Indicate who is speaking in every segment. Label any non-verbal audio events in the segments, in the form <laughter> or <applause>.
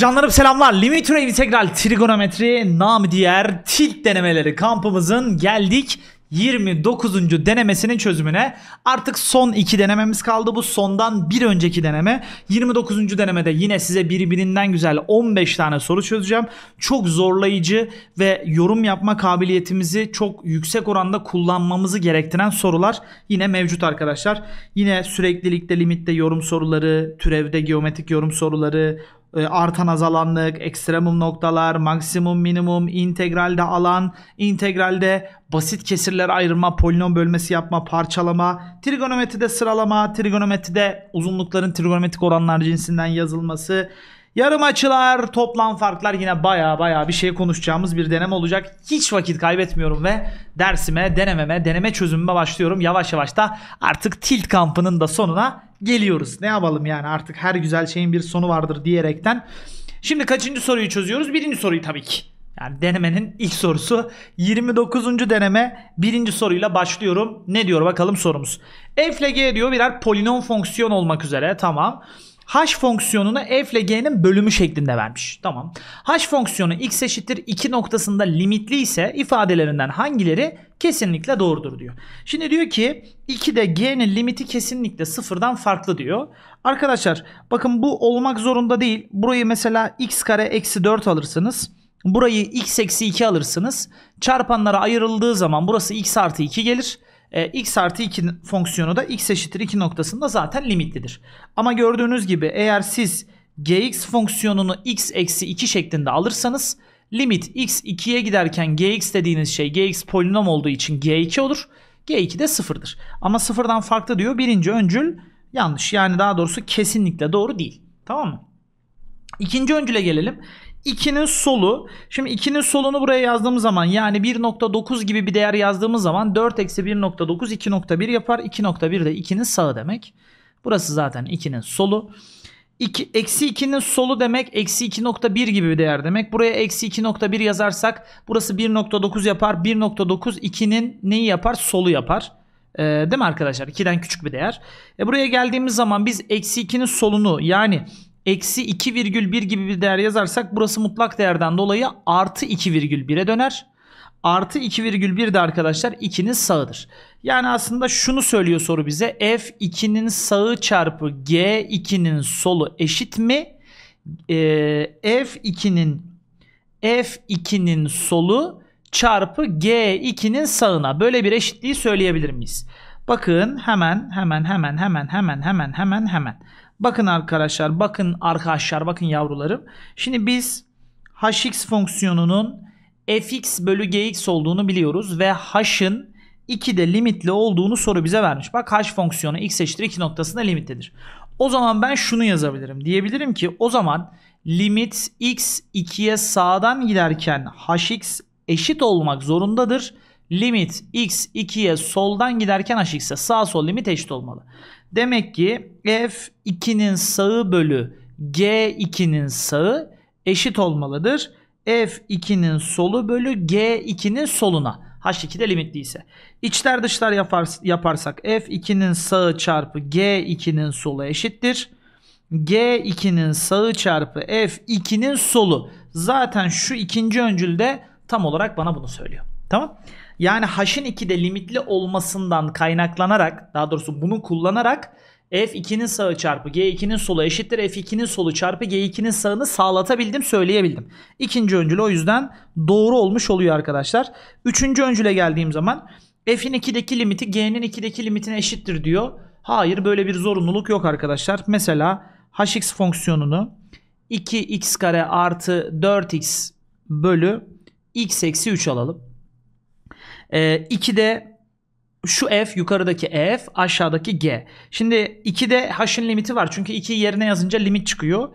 Speaker 1: Canlarım selamlar. Limit türev integral trigonometri nam diğer tilt denemeleri kampımızın geldik 29. denemesinin çözümüne. Artık son 2 denememiz kaldı. Bu sondan bir önceki deneme. 29. denemede yine size birbirinden güzel 15 tane soru çözeceğim. Çok zorlayıcı ve yorum yapma kabiliyetimizi çok yüksek oranda kullanmamızı gerektiren sorular yine mevcut arkadaşlar. Yine süreklilikte, limitte yorum soruları, türevde geometrik yorum soruları, ee, artan azalanlık, ekstremum noktalar, maksimum minimum, integralde alan, integralde basit kesirler ayırma, polinom bölmesi yapma, parçalama, trigonometride sıralama, trigonometride uzunlukların trigonometrik oranlar cinsinden yazılması, yarım açılar, toplam farklar yine baya baya bir şey konuşacağımız bir deneme olacak. Hiç vakit kaybetmiyorum ve dersime, denememe, deneme çözümüme başlıyorum. Yavaş yavaş da artık tilt kampının da sonuna geliyoruz. Ne yapalım yani artık her güzel şeyin bir sonu vardır diyerekten. Şimdi kaçıncı soruyu çözüyoruz? Birinci soruyu tabii ki. Yani denemenin ilk sorusu 29. deneme birinci soruyla başlıyorum. Ne diyor bakalım sorumuz. F ile G diyor birer polinom fonksiyon olmak üzere tamam. Tamam h fonksiyonunu f ile g'nin bölümü şeklinde vermiş. Tamam. h fonksiyonu x eşittir 2 noktasında limitli ise ifadelerinden hangileri kesinlikle doğrudur diyor. Şimdi diyor ki 2'de g'nin limiti kesinlikle sıfırdan farklı diyor. Arkadaşlar bakın bu olmak zorunda değil. Burayı mesela x kare eksi 4 alırsınız. Burayı x eksi 2 alırsınız. Çarpanlara ayrıldığı zaman burası x artı 2 gelir e, x artı 2 fonksiyonu da x eşittir 2 noktasında zaten limitlidir. Ama gördüğünüz gibi eğer siz gx fonksiyonunu x eksi 2 şeklinde alırsanız limit x 2'ye giderken gx dediğiniz şey gx polinom olduğu için g2 olur. G2 de sıfırdır. Ama sıfırdan farklı diyor. Birinci öncül yanlış. Yani daha doğrusu kesinlikle doğru değil. Tamam mı? İkinci öncüle gelelim. 2'nin solu. Şimdi 2'nin solunu buraya yazdığımız zaman yani 1.9 gibi bir değer yazdığımız zaman 4 eksi 1.9 2.1 yapar. 2.1 de 2'nin sağı demek. Burası zaten 2'nin solu. 2, eksi 2'nin solu demek eksi 2.1 gibi bir değer demek. Buraya eksi 2.1 yazarsak burası 1.9 yapar. 1.9 2'nin neyi yapar? Solu yapar. E, değil mi arkadaşlar? 2'den küçük bir değer. E, buraya geldiğimiz zaman biz eksi 2'nin solunu yani eksi 2,1 gibi bir değer yazarsak burası mutlak değerden dolayı artı 2,1'e döner. Artı 2,1 de arkadaşlar 2'nin sağıdır. Yani aslında şunu söylüyor soru bize. F 2'nin sağı çarpı G 2'nin solu eşit mi? E, F 2'nin F 2'nin solu çarpı G 2'nin sağına. Böyle bir eşitliği söyleyebilir miyiz? Bakın hemen hemen hemen hemen hemen hemen hemen hemen. Bakın arkadaşlar, bakın arkadaşlar, bakın yavrularım. Şimdi biz hx fonksiyonunun fx bölü gx olduğunu biliyoruz ve h'ın 2'de limitli olduğunu soru bize vermiş. Bak h fonksiyonu x eşittir 2 noktasında limitlidir. O zaman ben şunu yazabilirim. Diyebilirim ki o zaman limit x 2'ye sağdan giderken hx eşit olmak zorundadır. Limit x 2'ye soldan giderken hx'e sağ sol limit eşit olmalı. Demek ki F2'nin sağı bölü G2'nin sağı eşit olmalıdır. F2'nin solu bölü G2'nin soluna. H2'de limitliyse. İçler dışlar yaparsak F2'nin sağı çarpı G2'nin solu eşittir. G2'nin sağı çarpı F2'nin solu. Zaten şu ikinci öncül de tam olarak bana bunu söylüyor. Tamam. Yani h'ın 2'de limitli olmasından kaynaklanarak daha doğrusu bunu kullanarak f2'nin sağı çarpı g2'nin solu eşittir f2'nin solu çarpı g2'nin sağını sağlatabildim söyleyebildim. İkinci öncül o yüzden doğru olmuş oluyor arkadaşlar. Üçüncü öncüle geldiğim zaman f'in 2'deki limiti g'nin 2'deki limitine eşittir diyor. Hayır böyle bir zorunluluk yok arkadaşlar. Mesela hx fonksiyonunu 2x kare artı 4x bölü x eksi 3 alalım. E, ee, 2'de şu f yukarıdaki f aşağıdaki g. Şimdi 2'de h'in limiti var. Çünkü 2 yerine yazınca limit çıkıyor.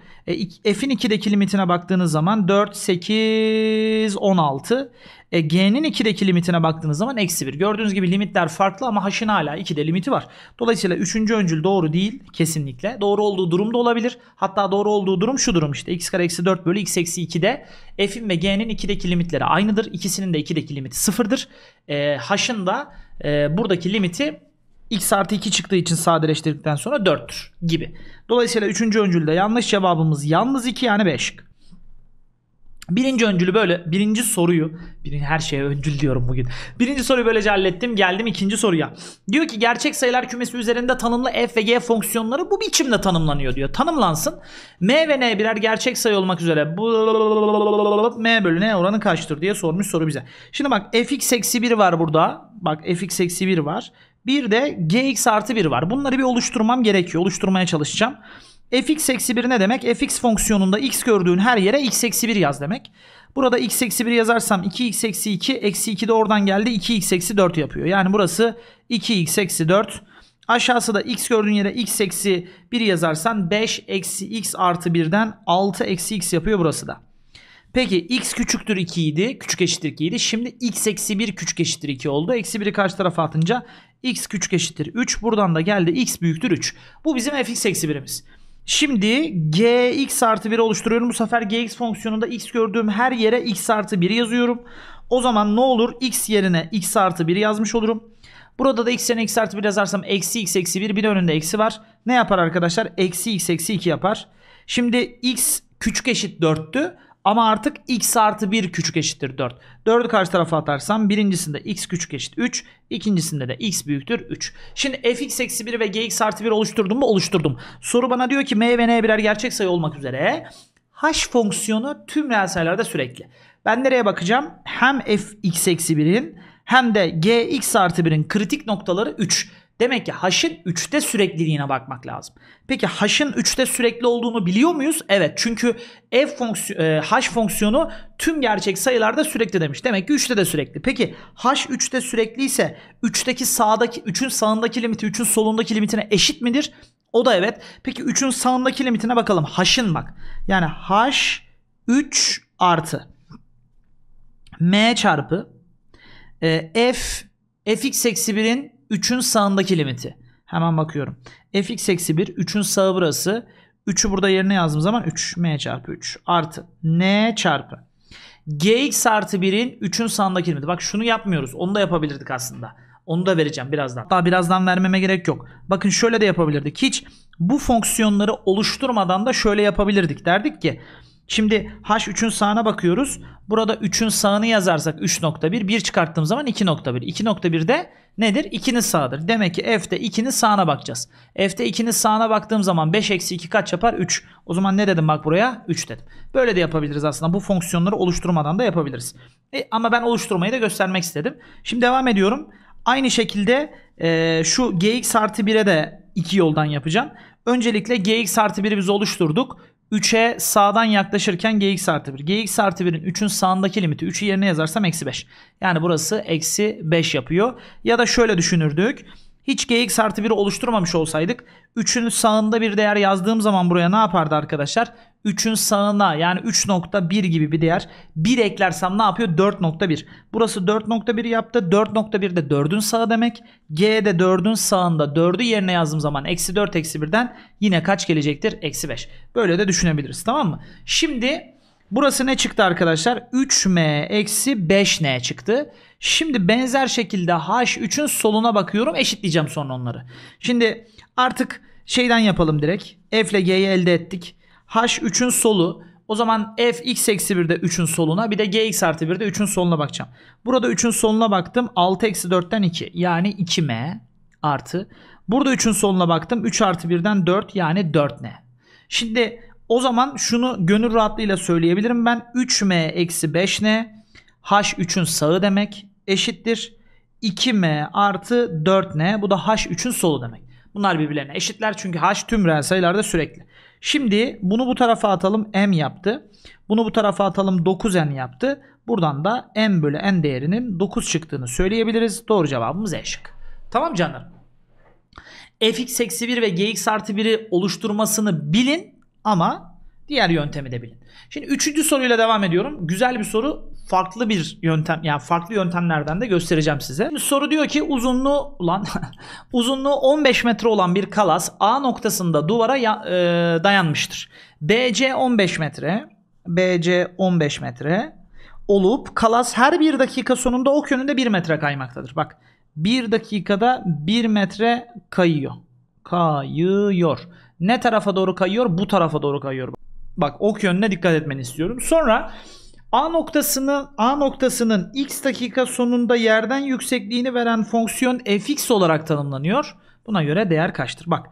Speaker 1: E, f'in 2'deki limitine baktığınız zaman 4, 8, 16. E, g'nin 2'deki limitine baktığınız zaman eksi 1. Gördüğünüz gibi limitler farklı ama h'in hala 2'de limiti var. Dolayısıyla 3. öncül doğru değil kesinlikle. Doğru olduğu durum da olabilir. Hatta doğru olduğu durum şu durum işte. x kare eksi 4 bölü x eksi 2'de f'in ve g'nin 2'deki limitleri aynıdır. İkisinin de 2'deki limiti sıfırdır. E, h'ın da e, buradaki limiti x artı 2 çıktığı için sadeleştirdikten sonra 4'tür gibi. Dolayısıyla 3. öncülde yanlış cevabımız yalnız 2 yani 5. Birinci öncülü böyle birinci soruyu birin her şeye öncül diyorum bugün. Birinci soruyu böylece hallettim. Geldim ikinci soruya. Diyor ki gerçek sayılar kümesi üzerinde tanımlı f ve g fonksiyonları bu biçimde tanımlanıyor diyor. Tanımlansın. m ve n birer gerçek sayı olmak üzere bu m bölü n oranı kaçtır diye sormuş soru bize. Şimdi bak fx eksi 1 var burada. Bak fx eksi 1 var. Bir de gx artı 1 var. Bunları bir oluşturmam gerekiyor. Oluşturmaya çalışacağım fx eksi 1 ne demek? fx fonksiyonunda x gördüğün her yere x eksi 1 yaz demek. Burada x eksi 1 yazarsam 2x eksi 2 eksi 2 de oradan geldi 2x eksi 4 yapıyor. Yani burası 2x eksi 4. Aşağısı da x gördüğün yere x eksi 1 yazarsan 5 eksi x artı 1'den 6 eksi x yapıyor burası da. Peki x küçüktür 2 idi. Küçük eşittir 2 idi. Şimdi x eksi 1 küçük eşittir 2 oldu. Eksi 1'i karşı tarafa atınca x küçük eşittir 3. Buradan da geldi x büyüktür 3. Bu bizim fx eksi 1'imiz. Şimdi gx artı 1'i oluşturuyorum. Bu sefer gx fonksiyonunda x gördüğüm her yere x artı 1 yazıyorum. O zaman ne olur? x yerine x artı 1 yazmış olurum. Burada da x yerine x artı 1 yazarsam eksi x eksi 1 bir de önünde eksi var. Ne yapar arkadaşlar? Eksi x eksi 2 yapar. Şimdi x küçük eşit 4'tü. Ama artık x artı 1 küçük eşittir 4. 4'ü karşı tarafa atarsam birincisinde x küçük eşit 3. ikincisinde de x büyüktür 3. Şimdi fx eksi 1 ve gx artı 1 oluşturdum mu? Oluşturdum. Soru bana diyor ki m ve n birer gerçek sayı olmak üzere h fonksiyonu tüm reel sayılarda sürekli. Ben nereye bakacağım? Hem fx eksi 1'in hem de gx artı 1'in kritik noktaları 3. Demek ki haşın 3'te sürekliliğine bakmak lazım. Peki haşın 3'te sürekli olduğunu biliyor muyuz? Evet çünkü f e fonksiyon, e, haş fonksiyonu tüm gerçek sayılarda sürekli demiş. Demek ki 3'te de sürekli. Peki haş 3'te sürekli ise 3'teki sağdaki 3'ün sağındaki limiti 3'ün solundaki limitine eşit midir? O da evet. Peki 3'ün sağındaki limitine bakalım. Haşın bak. Yani haş 3 artı m çarpı e, f fx eksi 1'in 3'ün sağındaki limiti. Hemen bakıyorum. fx eksi 1 3'ün sağı burası. 3'ü burada yerine yazdığım zaman 3. m çarpı 3 artı n çarpı. gx artı 1'in 3'ün sağındaki limiti. Bak şunu yapmıyoruz. Onu da yapabilirdik aslında. Onu da vereceğim birazdan. Daha birazdan vermeme gerek yok. Bakın şöyle de yapabilirdik. Hiç bu fonksiyonları oluşturmadan da şöyle yapabilirdik. Derdik ki Şimdi H3'ün sağına bakıyoruz. Burada 3'ün sağını yazarsak 3.1. 1 çıkarttığım zaman 2.1. 2.1 de nedir? 2'nin sağıdır. Demek ki F'de 2'nin sağına bakacağız. F'de 2'nin sağına baktığım zaman 5 eksi 2 kaç yapar? 3. O zaman ne dedim bak buraya? 3 dedim. Böyle de yapabiliriz aslında. Bu fonksiyonları oluşturmadan da yapabiliriz. E, ama ben oluşturmayı da göstermek istedim. Şimdi devam ediyorum. Aynı şekilde e, şu gx artı 1'e de iki yoldan yapacağım. Öncelikle gx artı 1'i biz oluşturduk. 3'e sağdan yaklaşırken gx artı 1. gx artı 1'in 3'ün sağındaki limiti 3'ü yerine yazarsam eksi 5. Yani burası eksi 5 yapıyor. Ya da şöyle düşünürdük. Hiç gx artı 1'i oluşturmamış olsaydık 3'ün sağında bir değer yazdığım zaman buraya ne yapardı arkadaşlar? 3'ün sağına yani 3.1 gibi bir değer 1 eklersem ne yapıyor? 4.1. Burası 4.1 yaptı. 4.1 de 4'ün sağı demek. G de 4'ün sağında 4'ü yerine yazdığım zaman eksi 4 eksi 1'den yine kaç gelecektir? Eksi 5. Böyle de düşünebiliriz tamam mı? Şimdi burası ne çıktı arkadaşlar? 3M eksi 5N çıktı. Şimdi benzer şekilde H3'ün soluna bakıyorum. Eşitleyeceğim sonra onları. Şimdi artık şeyden yapalım direkt. F ile G'yi elde ettik. H3'ün solu. O zaman f x eksi 1'de 3'ün soluna bir de gx artı 1'de 3'ün soluna bakacağım. Burada 3'ün soluna baktım. 6 eksi 4'ten 2 yani 2m artı. Burada 3'ün soluna baktım. 3 artı 1'den 4 yani 4n. Şimdi o zaman şunu gönül rahatlığıyla söyleyebilirim ben. 3m eksi 5n h3'ün sağı demek eşittir. 2m artı 4n bu da h3'ün solu demek. Bunlar birbirlerine eşitler çünkü h tüm reel sayılarda sürekli. Şimdi bunu bu tarafa atalım m yaptı. Bunu bu tarafa atalım 9n yaptı. Buradan da n bölü n değerinin 9 çıktığını söyleyebiliriz. Doğru cevabımız E şık. Tamam canlarım. fx eksi 1 ve gx artı 1'i oluşturmasını bilin ama diğer yöntemi de bilin. Şimdi üçüncü soruyla devam ediyorum. Güzel bir soru farklı bir yöntem yani farklı yöntemlerden de göstereceğim size. Şimdi soru diyor ki uzunluğu ulan <laughs> uzunluğu 15 metre olan bir kalas A noktasında duvara ya, e, dayanmıştır. BC 15 metre, BC 15 metre olup kalas her bir dakika sonunda ok yönünde 1 metre kaymaktadır. Bak bir dakikada 1 metre kayıyor. Kayıyor. Ne tarafa doğru kayıyor? Bu tarafa doğru kayıyor. Bak ok yönüne dikkat etmeni istiyorum. Sonra A noktasını A noktasının x dakika sonunda yerden yüksekliğini veren fonksiyon fx olarak tanımlanıyor. Buna göre değer kaçtır? Bak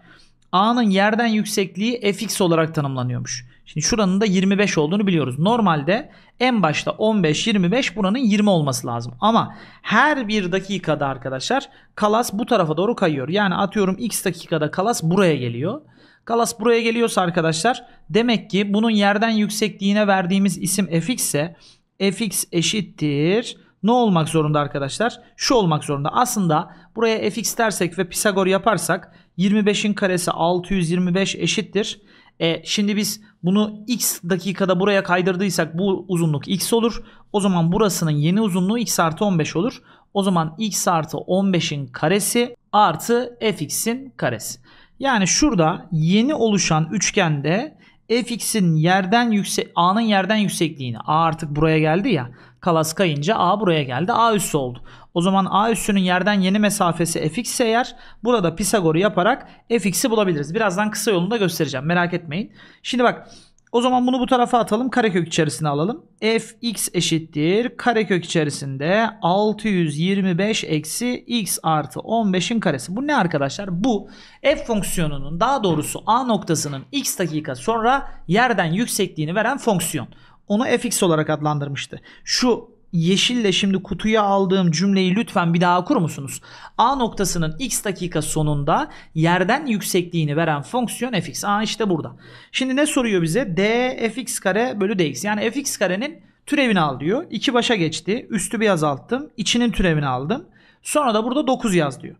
Speaker 1: A'nın yerden yüksekliği fx olarak tanımlanıyormuş. Şimdi şuranın da 25 olduğunu biliyoruz. Normalde en başta 15 25 buranın 20 olması lazım. Ama her bir dakikada arkadaşlar kalas bu tarafa doğru kayıyor. Yani atıyorum x dakikada kalas buraya geliyor. Galas buraya geliyorsa arkadaşlar demek ki bunun yerden yüksekliğine verdiğimiz isim fx ise fx eşittir. Ne olmak zorunda arkadaşlar? Şu olmak zorunda. Aslında buraya fx dersek ve Pisagor yaparsak 25'in karesi 625 eşittir. E, şimdi biz bunu x dakikada buraya kaydırdıysak bu uzunluk x olur. O zaman burasının yeni uzunluğu x artı 15 olur. O zaman x artı 15'in karesi artı fx'in karesi. Yani şurada yeni oluşan üçgende fx'in yerden yüksek a'nın yerden yüksekliğini a artık buraya geldi ya kalas kayınca a buraya geldi a üssü oldu. O zaman a üssünün yerden yeni mesafesi fx ise eğer burada Pisagor'u yaparak fx'i bulabiliriz. Birazdan kısa yolunda göstereceğim merak etmeyin. Şimdi bak o zaman bunu bu tarafa atalım. Karekök içerisine alalım. fx eşittir. Karekök içerisinde 625 eksi x artı 15'in karesi. Bu ne arkadaşlar? Bu f fonksiyonunun daha doğrusu a noktasının x dakika sonra yerden yüksekliğini veren fonksiyon. Onu fx olarak adlandırmıştı. Şu Yeşille şimdi kutuya aldığım cümleyi lütfen bir daha okur musunuz? A noktasının x dakika sonunda yerden yüksekliğini veren fonksiyon fx. A işte burada. Şimdi ne soruyor bize? d fx kare bölü dx. Yani fx karenin türevini al diyor. 2 başa geçti. Üstü bir azalttım. İçinin türevini aldım. Sonra da burada 9 yaz diyor.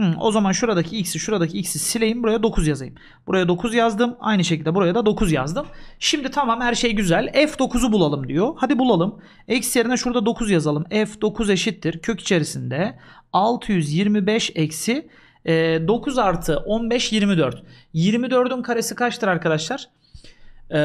Speaker 1: Hmm, o zaman şuradaki x'i şuradaki x'i sileyim buraya 9 yazayım. Buraya 9 yazdım. Aynı şekilde buraya da 9 yazdım. Şimdi tamam her şey güzel. F9'u bulalım diyor. Hadi bulalım. X yerine şurada 9 yazalım. F9 eşittir. Kök içerisinde 625 eksi 9 e, artı 15 24. 24'ün karesi kaçtır arkadaşlar? Ee,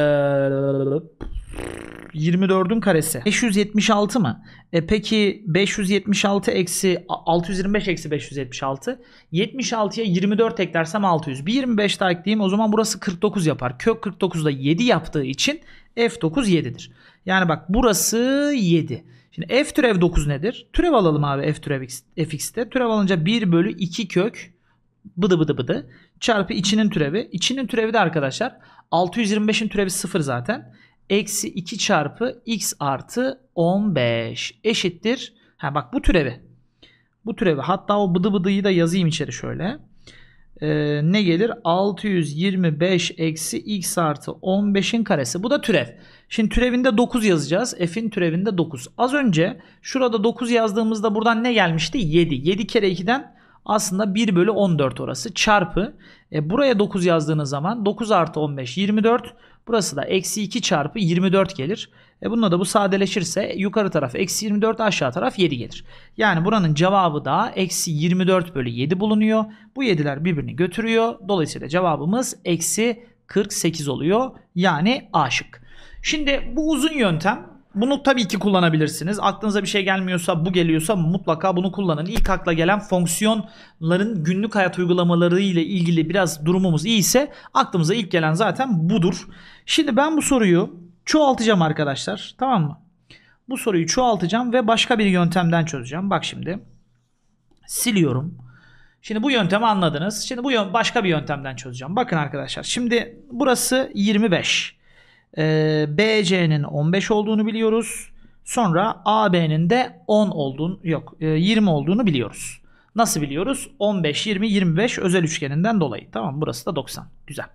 Speaker 1: 24'ün karesi. 576 mı? E peki 576 eksi 625 eksi 576. 76'ya 24 eklersem 600. Bir 25 daha ekleyeyim o zaman burası 49 yapar. Kök 49'da 7 yaptığı için F9 7'dir. Yani bak burası 7. Şimdi F türev 9 nedir? Türev alalım abi F türev x, fx'te. Türev alınca 1 bölü 2 kök bıdı bıdı bıdı çarpı içinin türevi. İçinin türevi de arkadaşlar 625'in türevi 0 zaten. Eksi 2 çarpı x artı 15 eşittir. Ha bak bu türevi. Bu türevi. Hatta o bıdı bıdıyı da yazayım içeri şöyle. Ee, ne gelir? 625 eksi x artı 15'in karesi. Bu da türev. Şimdi türevinde 9 yazacağız. F'in türevinde 9. Az önce şurada 9 yazdığımızda buradan ne gelmişti? 7. 7 kere 2'den aslında 1 bölü 14 orası çarpı e, buraya 9 yazdığınız zaman 9 artı 15 24 burası da eksi 2 çarpı 24 gelir. E, bununla da bu sadeleşirse yukarı taraf eksi 24 aşağı taraf 7 gelir. Yani buranın cevabı da eksi 24 bölü 7 bulunuyor. Bu 7'ler birbirini götürüyor. Dolayısıyla cevabımız eksi 48 oluyor. Yani A şık. Şimdi bu uzun yöntem bunu tabii ki kullanabilirsiniz. Aklınıza bir şey gelmiyorsa, bu geliyorsa mutlaka bunu kullanın. İlk akla gelen fonksiyonların günlük hayat uygulamaları ile ilgili biraz durumumuz iyi ise aklımıza ilk gelen zaten budur. Şimdi ben bu soruyu çoğaltacağım arkadaşlar. Tamam mı? Bu soruyu çoğaltacağım ve başka bir yöntemden çözeceğim. Bak şimdi. Siliyorum. Şimdi bu yöntemi anladınız. Şimdi bu başka bir yöntemden çözeceğim. Bakın arkadaşlar. Şimdi burası 25 e, ee, BC'nin 15 olduğunu biliyoruz. Sonra AB'nin de 10 olduğunu yok e, 20 olduğunu biliyoruz. Nasıl biliyoruz? 15, 20, 25 özel üçgeninden dolayı. Tamam burası da 90. Güzel.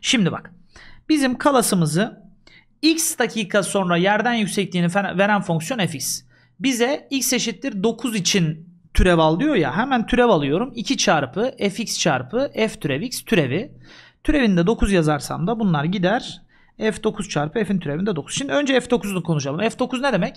Speaker 1: Şimdi bak. Bizim kalasımızı x dakika sonra yerden yüksekliğini veren fonksiyon fx. Bize x eşittir 9 için türev al diyor ya. Hemen türev alıyorum. 2 çarpı fx çarpı f türev x türevi. Türevinde 9 yazarsam da bunlar gider. F9 çarpı F'in türevinde 9. Şimdi önce F9'u konuşalım. F9 ne demek?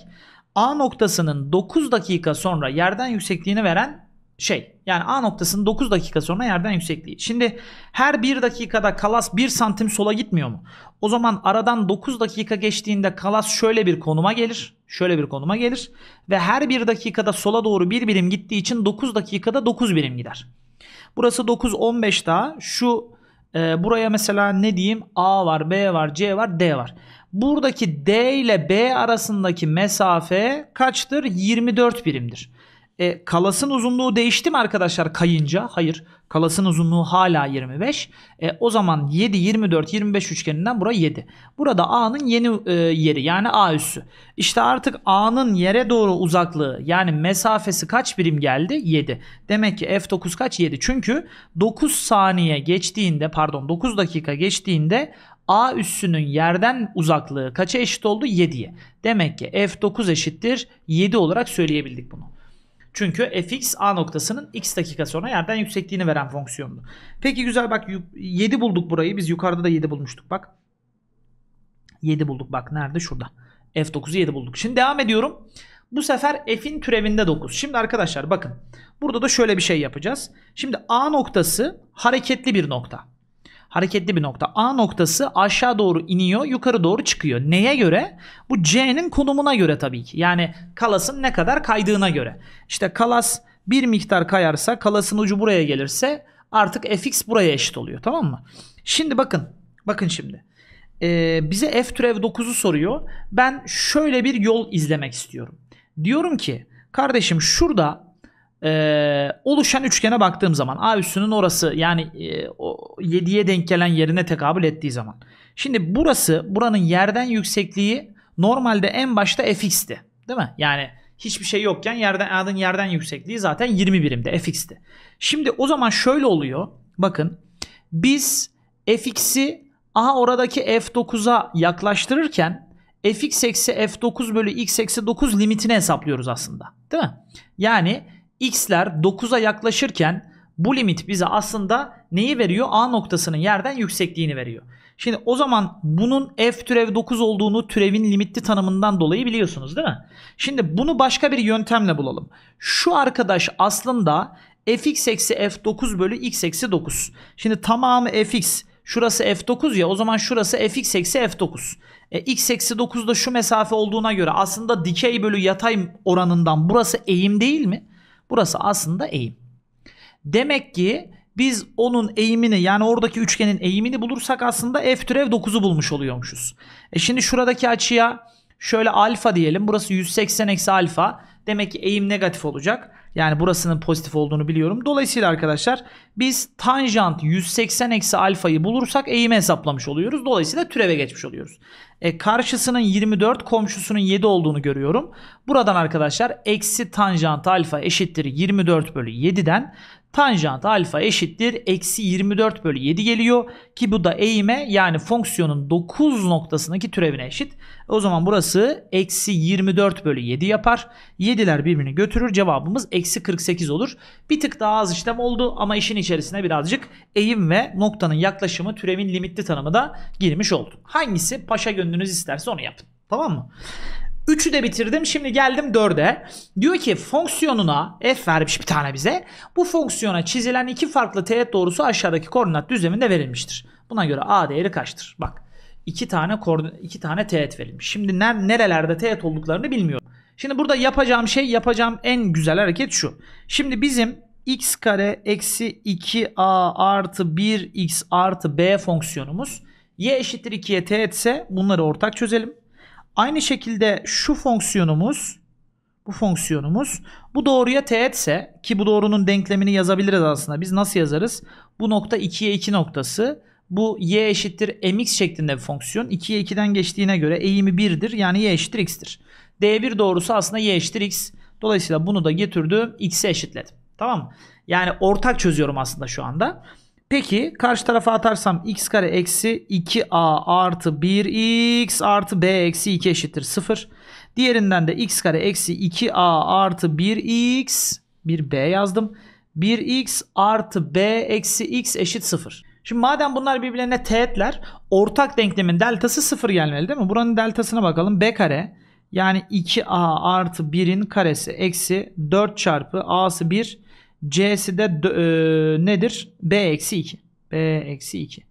Speaker 1: A noktasının 9 dakika sonra yerden yüksekliğini veren şey. Yani A noktasının 9 dakika sonra yerden yüksekliği. Şimdi her 1 dakikada kalas 1 santim sola gitmiyor mu? O zaman aradan 9 dakika geçtiğinde kalas şöyle bir konuma gelir. Şöyle bir konuma gelir. Ve her 1 dakikada sola doğru 1 birim gittiği için 9 dakikada 9 birim gider. Burası 9 15 daha. Şu e, buraya mesela ne diyeyim? A var, B var, C var, D var. Buradaki D ile B arasındaki mesafe kaçtır? 24 birimdir. E, kalasın uzunluğu değişti mi arkadaşlar kayınca? Hayır. Kalasın uzunluğu hala 25. E, o zaman 7, 24, 25 üçgeninden bura 7. Burada A'nın yeni e, yeri yani A üssü. İşte artık A'nın yere doğru uzaklığı yani mesafesi kaç birim geldi? 7. Demek ki F9 kaç? 7. Çünkü 9 saniye geçtiğinde pardon 9 dakika geçtiğinde A üssünün yerden uzaklığı kaça eşit oldu? 7'ye. Demek ki F9 eşittir 7 olarak söyleyebildik bunu. Çünkü fx a noktasının x dakika sonra yerden yüksekliğini veren fonksiyondu. Peki güzel bak 7 bulduk burayı. Biz yukarıda da 7 bulmuştuk bak. 7 bulduk bak nerede? Şurada. F9'u 7 bulduk. Şimdi devam ediyorum. Bu sefer f'in türevinde 9. Şimdi arkadaşlar bakın. Burada da şöyle bir şey yapacağız. Şimdi a noktası hareketli bir nokta hareketli bir nokta. A noktası aşağı doğru iniyor, yukarı doğru çıkıyor. Neye göre? Bu C'nin konumuna göre tabii ki. Yani kalasın ne kadar kaydığına göre. İşte kalas bir miktar kayarsa, kalasın ucu buraya gelirse artık fx buraya eşit oluyor. Tamam mı? Şimdi bakın. Bakın şimdi. Ee, bize f türev 9'u soruyor. Ben şöyle bir yol izlemek istiyorum. Diyorum ki kardeşim şurada e, oluşan üçgene baktığım zaman A üssünün orası yani e, o 7'ye denk gelen yerine tekabül ettiği zaman. Şimdi burası buranın yerden yüksekliği normalde en başta fx'ti değil mi? Yani hiçbir şey yokken yerden A'nın yerden yüksekliği zaten 20 birimde fx'ti. Şimdi o zaman şöyle oluyor. Bakın biz fx'i A oradaki f9'a yaklaştırırken fx eksi f9 bölü x eksi 9 limitini hesaplıyoruz aslında. Değil mi? Yani x'ler 9'a yaklaşırken bu limit bize aslında neyi veriyor? A noktasının yerden yüksekliğini veriyor. Şimdi o zaman bunun f türev 9 olduğunu türevin limitli tanımından dolayı biliyorsunuz değil mi? Şimdi bunu başka bir yöntemle bulalım. Şu arkadaş aslında fx eksi f9 bölü x eksi 9. Şimdi tamamı fx. Şurası f9 ya o zaman şurası fx eksi f9. E, x eksi 9 da şu mesafe olduğuna göre aslında dikey bölü yatay oranından burası eğim değil mi? Burası aslında eğim. Demek ki biz onun eğimini yani oradaki üçgenin eğimini bulursak aslında f türev 9'u bulmuş oluyormuşuz. E şimdi şuradaki açıya şöyle alfa diyelim. Burası 180 eksi alfa. Demek ki eğim negatif olacak. Yani burasının pozitif olduğunu biliyorum. Dolayısıyla arkadaşlar biz tanjant 180 eksi alfayı bulursak eğimi hesaplamış oluyoruz. Dolayısıyla türeve geçmiş oluyoruz. E, karşısının 24 komşusunun 7 olduğunu görüyorum. Buradan arkadaşlar eksi tanjant alfa eşittir 24 bölü 7'den Tanjant alfa eşittir eksi 24 bölü 7 geliyor ki bu da eğime yani fonksiyonun 9 noktasındaki türevine eşit. O zaman burası eksi 24 bölü 7 yapar. 7'ler birbirini götürür cevabımız eksi 48 olur. Bir tık daha az işlem oldu ama işin içerisine birazcık eğim ve noktanın yaklaşımı türevin limitli tanımı da girmiş oldu. Hangisi paşa gönlünüz isterse onu yapın. Tamam mı? Üçü de bitirdim. Şimdi geldim 4'e. Diyor ki fonksiyonuna f vermiş bir tane bize. Bu fonksiyona çizilen iki farklı teğet doğrusu aşağıdaki koordinat düzleminde verilmiştir. Buna göre a değeri kaçtır? Bak iki tane koordinat, iki tane teğet verilmiş. Şimdi ne, nerelerde teğet olduklarını bilmiyorum. Şimdi burada yapacağım şey yapacağım en güzel hareket şu. Şimdi bizim x kare eksi 2a artı 1x artı b fonksiyonumuz y eşittir 2'ye teğetse bunları ortak çözelim. Aynı şekilde şu fonksiyonumuz bu fonksiyonumuz bu doğruya teğetse ki bu doğrunun denklemini yazabiliriz aslında. Biz nasıl yazarız? Bu nokta 2'ye 2 noktası. Bu y eşittir mx şeklinde bir fonksiyon. 2'ye 2'den geçtiğine göre eğimi 1'dir. Yani y eşittir x'tir. D1 doğrusu aslında y eşittir x. Dolayısıyla bunu da getirdim. x'e eşitledim. Tamam mı? Yani ortak çözüyorum aslında şu anda. Peki karşı tarafa atarsam x kare eksi 2a artı 1x artı b eksi 2 eşittir 0. Diğerinden de x kare eksi 2a artı 1x bir b yazdım. 1x artı b eksi x eşit 0. Şimdi madem bunlar birbirlerine teğetler ortak denklemin deltası 0 gelmeli değil mi? Buranın deltasına bakalım. b kare yani 2a artı 1'in karesi eksi 4 çarpı a'sı 1 C'si de e, nedir? B eksi 2. B eksi 2.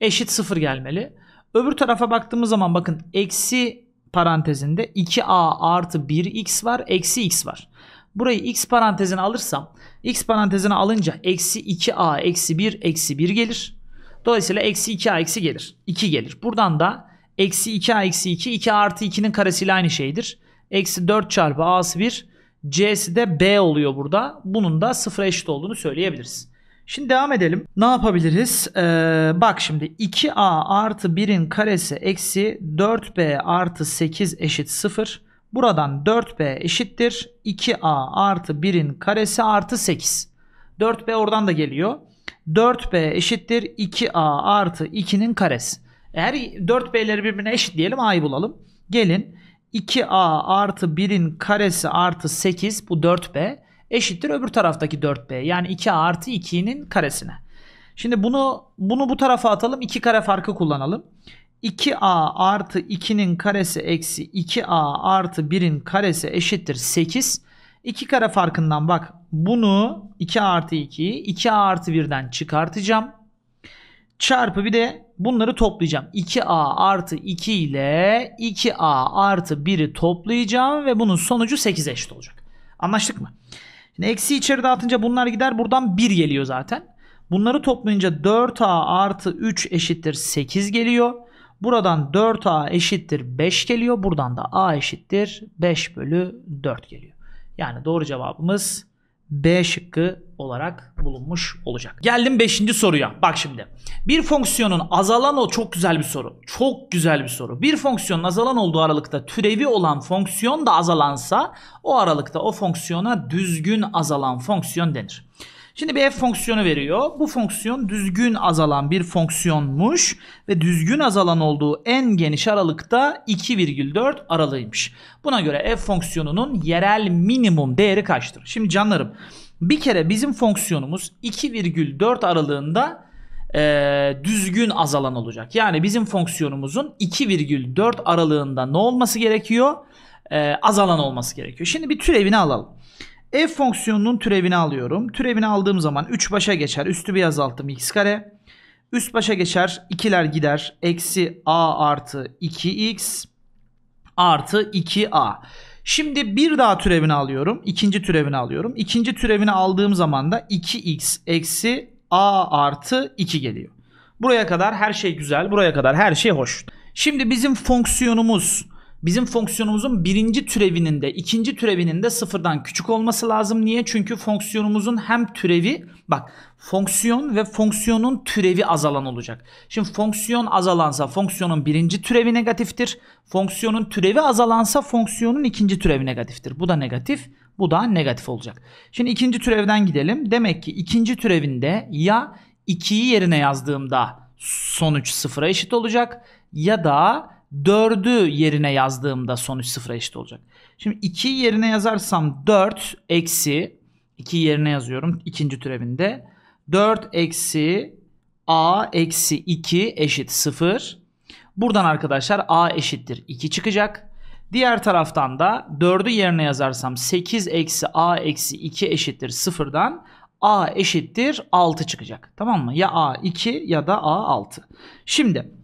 Speaker 1: Eşit 0 gelmeli. Öbür tarafa baktığımız zaman bakın eksi parantezinde 2a artı 1x var. Eksi x var. Burayı x parantezine alırsam x parantezine alınca eksi 2a eksi 1 eksi 1 gelir. Dolayısıyla eksi 2a eksi gelir. 2 gelir. Buradan da eksi 2a eksi 2 2 artı 2'nin karesiyle aynı şeydir. Eksi 4 çarpı a'sı 1 C'si de B oluyor burada. Bunun da sıfır eşit olduğunu söyleyebiliriz. Şimdi devam edelim. Ne yapabiliriz? Ee, bak şimdi 2a artı 1'in karesi eksi 4b artı 8 eşit 0. Buradan 4b eşittir. 2a artı 1'in karesi artı 8. 4b oradan da geliyor. 4b eşittir 2a artı 2'nin karesi. Eğer 4b'leri birbirine eşit diyelim a'yı bulalım. Gelin 2a artı 1'in karesi artı 8 bu 4b eşittir öbür taraftaki 4b. Yani 2a artı 2'nin karesine. Şimdi bunu bunu bu tarafa atalım. 2 kare farkı kullanalım. 2a artı 2'nin karesi eksi 2a artı 1'in karesi eşittir 8. 2 kare farkından bak bunu 2 artı 2'yi 2 a artı 1'den çıkartacağım. Çarpı bir de bunları toplayacağım. 2a artı 2 ile 2a artı 1'i toplayacağım ve bunun sonucu 8'e eşit olacak. Anlaştık mı? Şimdi eksi içeri dağıtınca bunlar gider buradan 1 geliyor zaten. Bunları toplayınca 4a artı 3 eşittir 8 geliyor. Buradan 4a eşittir 5 geliyor. Buradan da a eşittir 5 bölü 4 geliyor. Yani doğru cevabımız B şıkkı olarak bulunmuş olacak. Geldim 5. soruya. Bak şimdi. Bir fonksiyonun azalan o çok güzel bir soru. Çok güzel bir soru. Bir fonksiyonun azalan olduğu aralıkta türevi olan fonksiyon da azalansa o aralıkta o fonksiyona düzgün azalan fonksiyon denir. Şimdi bir f fonksiyonu veriyor. Bu fonksiyon düzgün azalan bir fonksiyonmuş ve düzgün azalan olduğu en geniş aralıkta 2,4 aralığıymış. Buna göre f fonksiyonunun yerel minimum değeri kaçtır? Şimdi canlarım bir kere bizim fonksiyonumuz 2,4 aralığında e, düzgün azalan olacak. Yani bizim fonksiyonumuzun 2,4 aralığında ne olması gerekiyor? E, azalan olması gerekiyor. Şimdi bir türevini alalım. F e fonksiyonunun türevini alıyorum. Türevini aldığım zaman 3 başa geçer. Üstü bir azalttım x kare. Üst başa geçer. 2'ler gider. Eksi a artı 2x artı 2a. Şimdi bir daha türevini alıyorum. ikinci türevini alıyorum. İkinci türevini aldığım zaman da 2x eksi a artı 2 geliyor. Buraya kadar her şey güzel. Buraya kadar her şey hoş. Şimdi bizim fonksiyonumuz bizim fonksiyonumuzun birinci türevinin de ikinci türevinin de sıfırdan küçük olması lazım. Niye? Çünkü fonksiyonumuzun hem türevi bak fonksiyon ve fonksiyonun türevi azalan olacak. Şimdi fonksiyon azalansa fonksiyonun birinci türevi negatiftir. Fonksiyonun türevi azalansa fonksiyonun ikinci türevi negatiftir. Bu da negatif. Bu da negatif olacak. Şimdi ikinci türevden gidelim. Demek ki ikinci türevinde ya 2'yi yerine yazdığımda sonuç sıfıra eşit olacak ya da 4'ü yerine yazdığımda sonuç sıfıra eşit olacak. Şimdi 2 yerine yazarsam 4 eksi 2 yerine yazıyorum ikinci türevinde. 4 eksi a eksi 2 eşit 0. Buradan arkadaşlar a eşittir 2 çıkacak. Diğer taraftan da 4'ü yerine yazarsam 8 eksi a eksi 2 eşittir 0'dan a eşittir 6 çıkacak. Tamam mı? Ya a 2 ya da a 6. Şimdi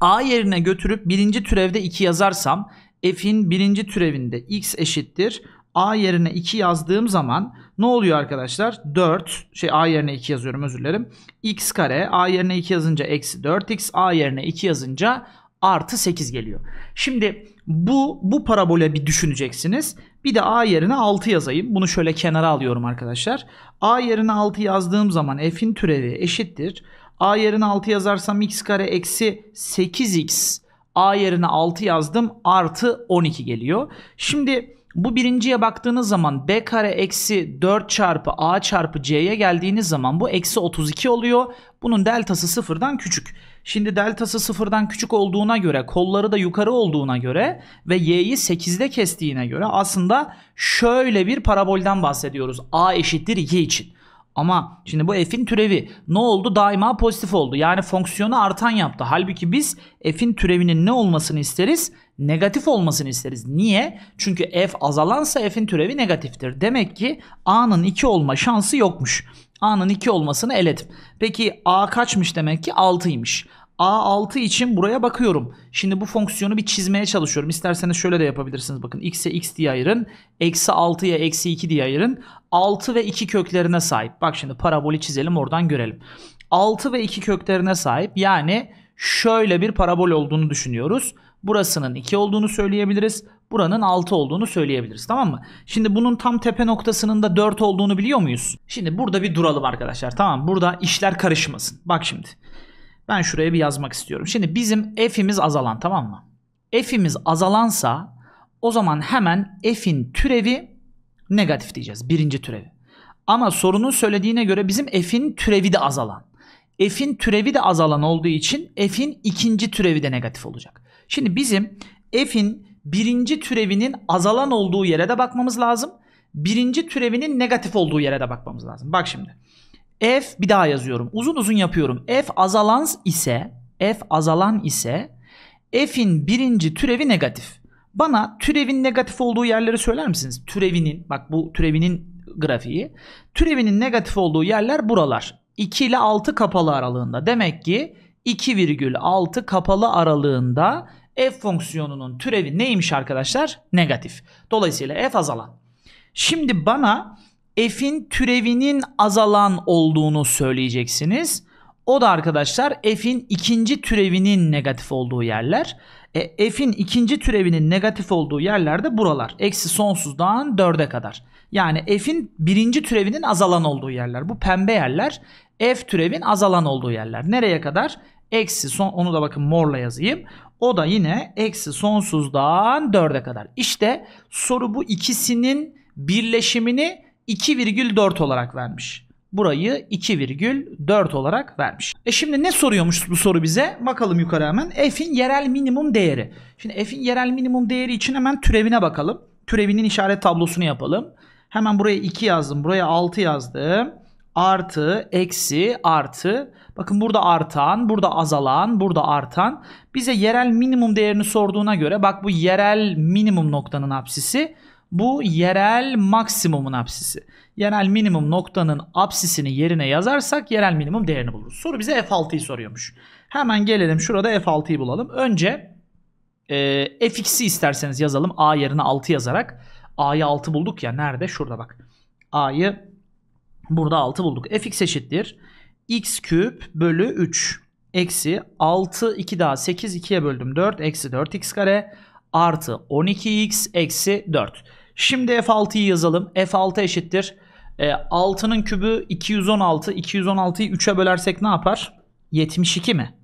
Speaker 1: A yerine götürüp birinci türevde 2 yazarsam f'in birinci türevinde x eşittir. A yerine 2 yazdığım zaman ne oluyor arkadaşlar? 4 şey A yerine 2 yazıyorum özür dilerim. X kare A yerine 2 yazınca eksi 4x A yerine 2 yazınca artı 8 geliyor. Şimdi bu bu parabole bir düşüneceksiniz. Bir de A yerine 6 yazayım. Bunu şöyle kenara alıyorum arkadaşlar. A yerine 6 yazdığım zaman f'in türevi eşittir. A yerine 6 yazarsam x kare eksi 8x. A yerine 6 yazdım. Artı 12 geliyor. Şimdi bu birinciye baktığınız zaman b kare eksi 4 çarpı a çarpı c'ye geldiğiniz zaman bu eksi 32 oluyor. Bunun deltası sıfırdan küçük. Şimdi deltası sıfırdan küçük olduğuna göre kolları da yukarı olduğuna göre ve y'yi 8'de kestiğine göre aslında şöyle bir parabolden bahsediyoruz. a eşittir 2 için. Ama şimdi bu f'in türevi ne oldu? Daima pozitif oldu. Yani fonksiyonu artan yaptı. Halbuki biz f'in türevinin ne olmasını isteriz? Negatif olmasını isteriz. Niye? Çünkü f azalansa f'in türevi negatiftir. Demek ki a'nın 2 olma şansı yokmuş. a'nın 2 olmasını eledim. Peki a kaçmış demek ki 6'ymış. A6 için buraya bakıyorum. Şimdi bu fonksiyonu bir çizmeye çalışıyorum. İsterseniz şöyle de yapabilirsiniz. Bakın x'e x diye ayırın. Eksi 6'ya eksi 2 diye ayırın. 6 ve 2 köklerine sahip. Bak şimdi parabolü çizelim oradan görelim. 6 ve 2 köklerine sahip. Yani şöyle bir parabol olduğunu düşünüyoruz. Burasının 2 olduğunu söyleyebiliriz. Buranın 6 olduğunu söyleyebiliriz tamam mı? Şimdi bunun tam tepe noktasının da 4 olduğunu biliyor muyuz? Şimdi burada bir duralım arkadaşlar tamam Burada işler karışmasın. Bak şimdi. Ben şuraya bir yazmak istiyorum. Şimdi bizim f'imiz azalan tamam mı? F'imiz azalansa o zaman hemen f'in türevi negatif diyeceğiz. Birinci türevi. Ama sorunun söylediğine göre bizim f'in türevi de azalan. F'in türevi de azalan olduğu için f'in ikinci türevi de negatif olacak. Şimdi bizim f'in birinci türevinin azalan olduğu yere de bakmamız lazım. Birinci türevinin negatif olduğu yere de bakmamız lazım. Bak şimdi. F bir daha yazıyorum. Uzun uzun yapıyorum. F azalan ise F azalan ise F'in birinci türevi negatif. Bana türevin negatif olduğu yerleri söyler misiniz? Türevinin bak bu türevinin grafiği. Türevinin negatif olduğu yerler buralar. 2 ile 6 kapalı aralığında. Demek ki 2,6 kapalı aralığında f fonksiyonunun türevi neymiş arkadaşlar? Negatif. Dolayısıyla f azalan. Şimdi bana f'in türevinin azalan olduğunu söyleyeceksiniz. O da arkadaşlar f'in ikinci türevinin negatif olduğu yerler. E, f'in ikinci türevinin negatif olduğu yerler de buralar. Eksi sonsuzdan 4'e kadar. Yani f'in birinci türevinin azalan olduğu yerler. Bu pembe yerler f türevin azalan olduğu yerler. Nereye kadar? Eksi son onu da bakın morla yazayım. O da yine eksi sonsuzdan 4'e kadar. İşte soru bu ikisinin birleşimini 2,4 olarak vermiş. Burayı 2,4 olarak vermiş. E şimdi ne soruyormuş bu soru bize? Bakalım yukarı hemen. F'in yerel minimum değeri. Şimdi F'in yerel minimum değeri için hemen türevine bakalım. Türevinin işaret tablosunu yapalım. Hemen buraya 2 yazdım. Buraya 6 yazdım. Artı, eksi, artı. Bakın burada artan, burada azalan, burada artan. Bize yerel minimum değerini sorduğuna göre bak bu yerel minimum noktanın apsisi bu yerel maksimumun apsisi. Yerel minimum noktanın apsisini yerine yazarsak yerel minimum değerini buluruz. Soru bize f6'yı soruyormuş. Hemen gelelim şurada f6'yı bulalım. Önce e, fx'i isterseniz yazalım. a yerine 6 yazarak. a'yı 6 bulduk ya. Nerede? Şurada bak. a'yı burada 6 bulduk. fx eşittir. x küp bölü 3 eksi 6 2 daha 8 2'ye böldüm 4 eksi 4x kare artı 12x eksi 4. Şimdi F6'yı yazalım. F6 eşittir. E, 6'nın kübü 216. 216'yı 3'e bölersek ne yapar? 72 mi?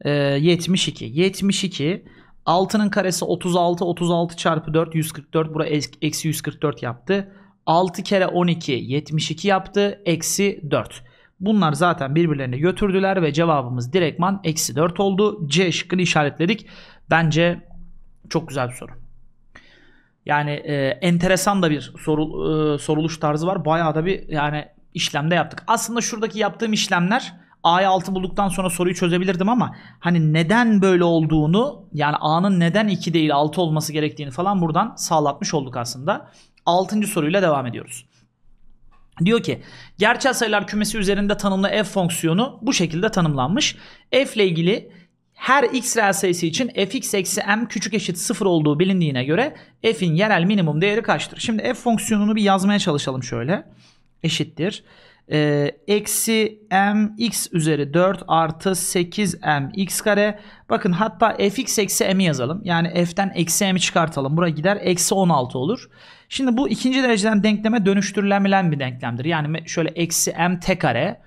Speaker 1: E, 72. 72. 6'nın karesi 36. 36 çarpı 4 144. Bura eksi 144 yaptı. 6 kere 12 72 yaptı. Eksi 4. Bunlar zaten birbirlerini götürdüler ve cevabımız direktman eksi 4 oldu. C şıkkını işaretledik. Bence çok güzel bir soru. Yani e, enteresan da bir soru, e, soruluş tarzı var. Bayağı da bir yani işlemde yaptık. Aslında şuradaki yaptığım işlemler A 6 bulduktan sonra soruyu çözebilirdim ama hani neden böyle olduğunu yani A'nın neden 2 değil 6 olması gerektiğini falan buradan sağlatmış olduk aslında. 6. soruyla devam ediyoruz. Diyor ki gerçel sayılar kümesi üzerinde tanımlı f fonksiyonu bu şekilde tanımlanmış. f ile ilgili her x reel sayısı için fx eksi m küçük eşit 0 olduğu bilindiğine göre f'in yerel minimum değeri kaçtır? Şimdi f fonksiyonunu bir yazmaya çalışalım şöyle. Eşittir. Ee, eksi x üzeri 4 artı 8 x kare. Bakın hatta fx eksi m'i yazalım. Yani f'ten eksi m'i çıkartalım. Buraya gider eksi 16 olur. Şimdi bu ikinci dereceden denkleme dönüştürülebilen bir denklemdir. Yani şöyle eksi m t kare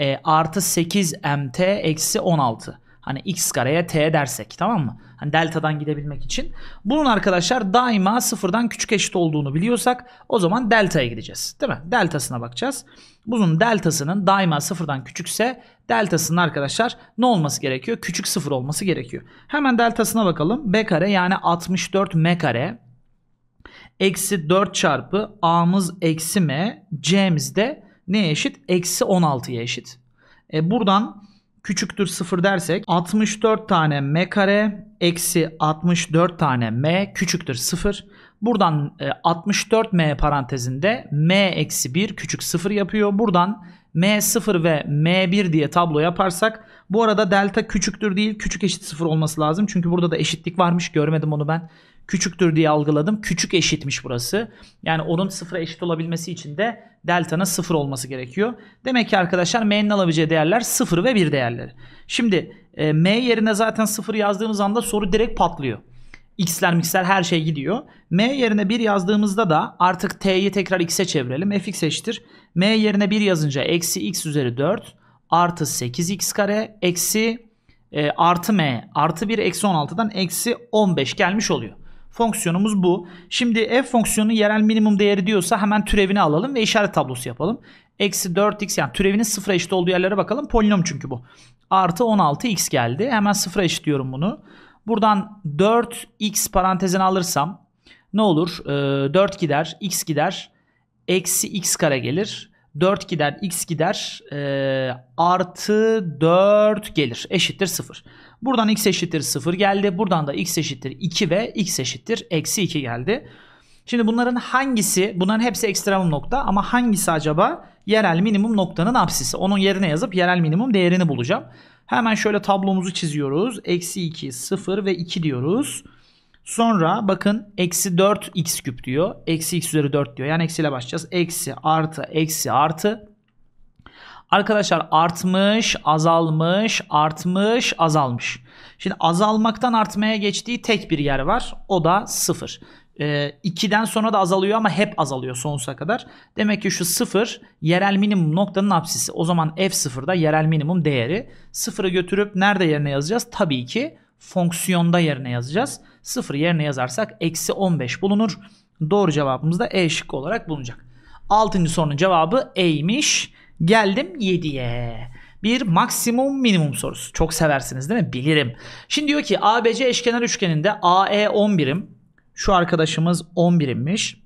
Speaker 1: e, artı 8 t eksi 16. Hani x kareye t dersek tamam mı? Hani delta'dan gidebilmek için. Bunun arkadaşlar daima sıfırdan küçük eşit olduğunu biliyorsak o zaman delta'ya gideceğiz. Değil mi? Deltasına bakacağız. Bunun deltasının daima sıfırdan küçükse deltasının arkadaşlar ne olması gerekiyor? Küçük sıfır olması gerekiyor. Hemen deltasına bakalım. b kare yani 64 m kare eksi 4 çarpı a'mız eksi m c'miz de neye eşit? Eksi 16'ya eşit. E buradan küçüktür 0 dersek 64 tane m kare eksi 64 tane m küçüktür 0. Buradan 64 e, m parantezinde m eksi 1 küçük 0 yapıyor. Buradan m0 ve m1 diye tablo yaparsak bu arada delta küçüktür değil küçük eşit 0 olması lazım. Çünkü burada da eşitlik varmış görmedim onu ben küçüktür diye algıladım. Küçük eşitmiş burası. Yani onun sıfıra eşit olabilmesi için de delta'nın sıfır olması gerekiyor. Demek ki arkadaşlar m'nin alabileceği değerler sıfır ve bir değerleri. Şimdi e, m yerine zaten sıfır yazdığımız anda soru direkt patlıyor. X'ler mixler her şey gidiyor. M yerine 1 yazdığımızda da artık T'yi tekrar X'e çevirelim. Fx eşittir. M yerine 1 yazınca eksi X üzeri 4 artı 8X kare eksi e, artı M artı 1 eksi 16'dan eksi 15 gelmiş oluyor. Fonksiyonumuz bu. Şimdi f fonksiyonu yerel minimum değeri diyorsa hemen türevini alalım ve işaret tablosu yapalım. Eksi 4x yani türevinin sıfıra eşit olduğu yerlere bakalım. Polinom çünkü bu. Artı 16x geldi. Hemen sıfıra eşit diyorum bunu. Buradan 4x parantezini alırsam ne olur? 4 ee, gider, x gider. Eksi x kare gelir. 4 gider, x gider. Ee, artı 4 gelir. Eşittir 0. Buradan x eşittir 0 geldi. Buradan da x eşittir 2 ve x eşittir eksi 2 geldi. Şimdi bunların hangisi, bunların hepsi ekstremum nokta ama hangisi acaba yerel minimum noktanın apsisi? Onun yerine yazıp yerel minimum değerini bulacağım. Hemen şöyle tablomuzu çiziyoruz. Eksi 2, 0 ve 2 diyoruz. Sonra bakın eksi 4 x küp diyor. Eksi x üzeri 4 diyor. Yani eksiyle başlayacağız. Eksi artı eksi artı Arkadaşlar artmış, azalmış, artmış, azalmış. Şimdi azalmaktan artmaya geçtiği tek bir yer var. O da 0. 2'den ee, sonra da azalıyor ama hep azalıyor sonsuza kadar. Demek ki şu 0 yerel minimum noktanın apsisi. O zaman f0'da yerel minimum değeri. 0'ı götürüp nerede yerine yazacağız? Tabii ki fonksiyonda yerine yazacağız. 0 yerine yazarsak eksi 15 bulunur. Doğru cevabımız da E şıkkı olarak bulunacak. 6. sorunun cevabı E'ymiş. Geldim 7'ye. Bir maksimum minimum sorusu. Çok seversiniz değil mi? Bilirim. Şimdi diyor ki ABC eşkenar üçgeninde AE 11'im Şu arkadaşımız 11'immiş,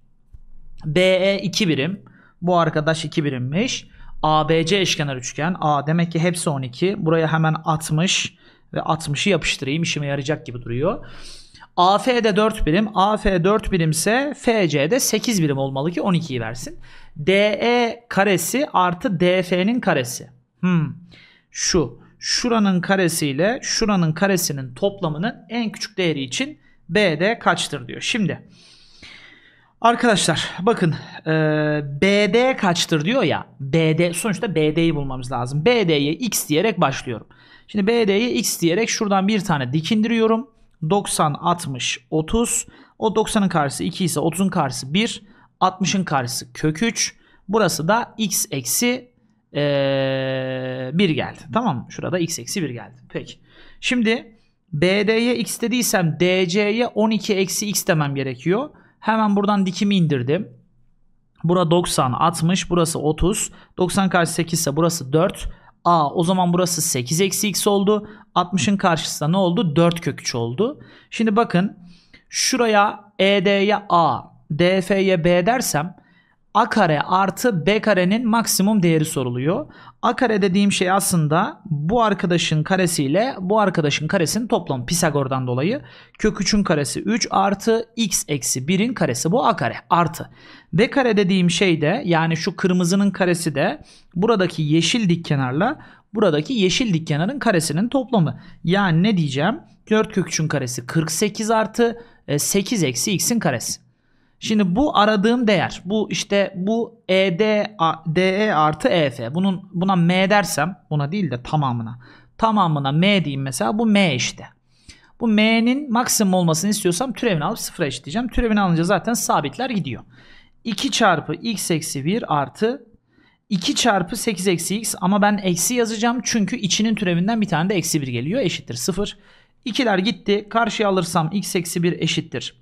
Speaker 1: BE 2 birim. Bu arkadaş 2 birimmiş. ABC eşkenar üçgen. A demek ki hepsi 12. Buraya hemen 60 ve 60'ı yapıştırayım. İşime yarayacak gibi duruyor. AF'de 4 birim. AF 4 birimse FC'de 8 birim olmalı ki 12'yi versin. DE karesi artı DF'nin karesi. Hmm. Şu. Şuranın karesiyle şuranın karesinin toplamının en küçük değeri için BD kaçtır diyor. Şimdi arkadaşlar bakın e, BD kaçtır diyor ya. BD sonuçta BD'yi bulmamız lazım. BD'ye x diyerek başlıyorum. Şimdi BD'ye x diyerek şuradan bir tane dikindiriyorum. 90, 60, 30. O 90'ın karşısı 2 ise 30'un karşısı 1. 60'ın karşısı kök 3. Burası da x eksi 1 geldi. Tamam mı? Şurada x eksi 1 geldi. Peki. Şimdi BD'ye x dediysem DC'ye 12 eksi x demem gerekiyor. Hemen buradan dikimi indirdim. Bura 90, 60, burası 30. 90 karşı 8 ise burası 4. A o zaman burası 8 eksi x oldu. 60'ın karşısında ne oldu? 4 kök 3 oldu. Şimdi bakın şuraya ED'ye A, DF'ye B dersem A kare artı B karenin maksimum değeri soruluyor. A kare dediğim şey aslında bu arkadaşın karesiyle bu arkadaşın karesinin toplam Pisagor'dan dolayı. Kök 3'ün karesi 3 artı x eksi 1'in karesi bu A kare artı. B kare dediğim şey de yani şu kırmızının karesi de buradaki yeşil dik kenarla buradaki yeşil dik kenarın karesinin toplamı. Yani ne diyeceğim? 4 kök 3'ün karesi 48 artı 8 e, eksi x'in karesi. Şimdi bu aradığım değer. Bu işte bu ED DE artı EF. Bunun buna M dersem buna değil de tamamına. Tamamına M diyeyim mesela bu M işte. Bu M'nin maksimum olmasını istiyorsam türevini alıp sıfıra eşitleyeceğim. Türevini alınca zaten sabitler gidiyor. 2 çarpı x eksi 1 artı 2 çarpı 8 eksi x ama ben eksi yazacağım çünkü içinin türevinden bir tane de eksi 1 geliyor eşittir 0. 2'ler gitti karşıya alırsam x eksi 1 eşittir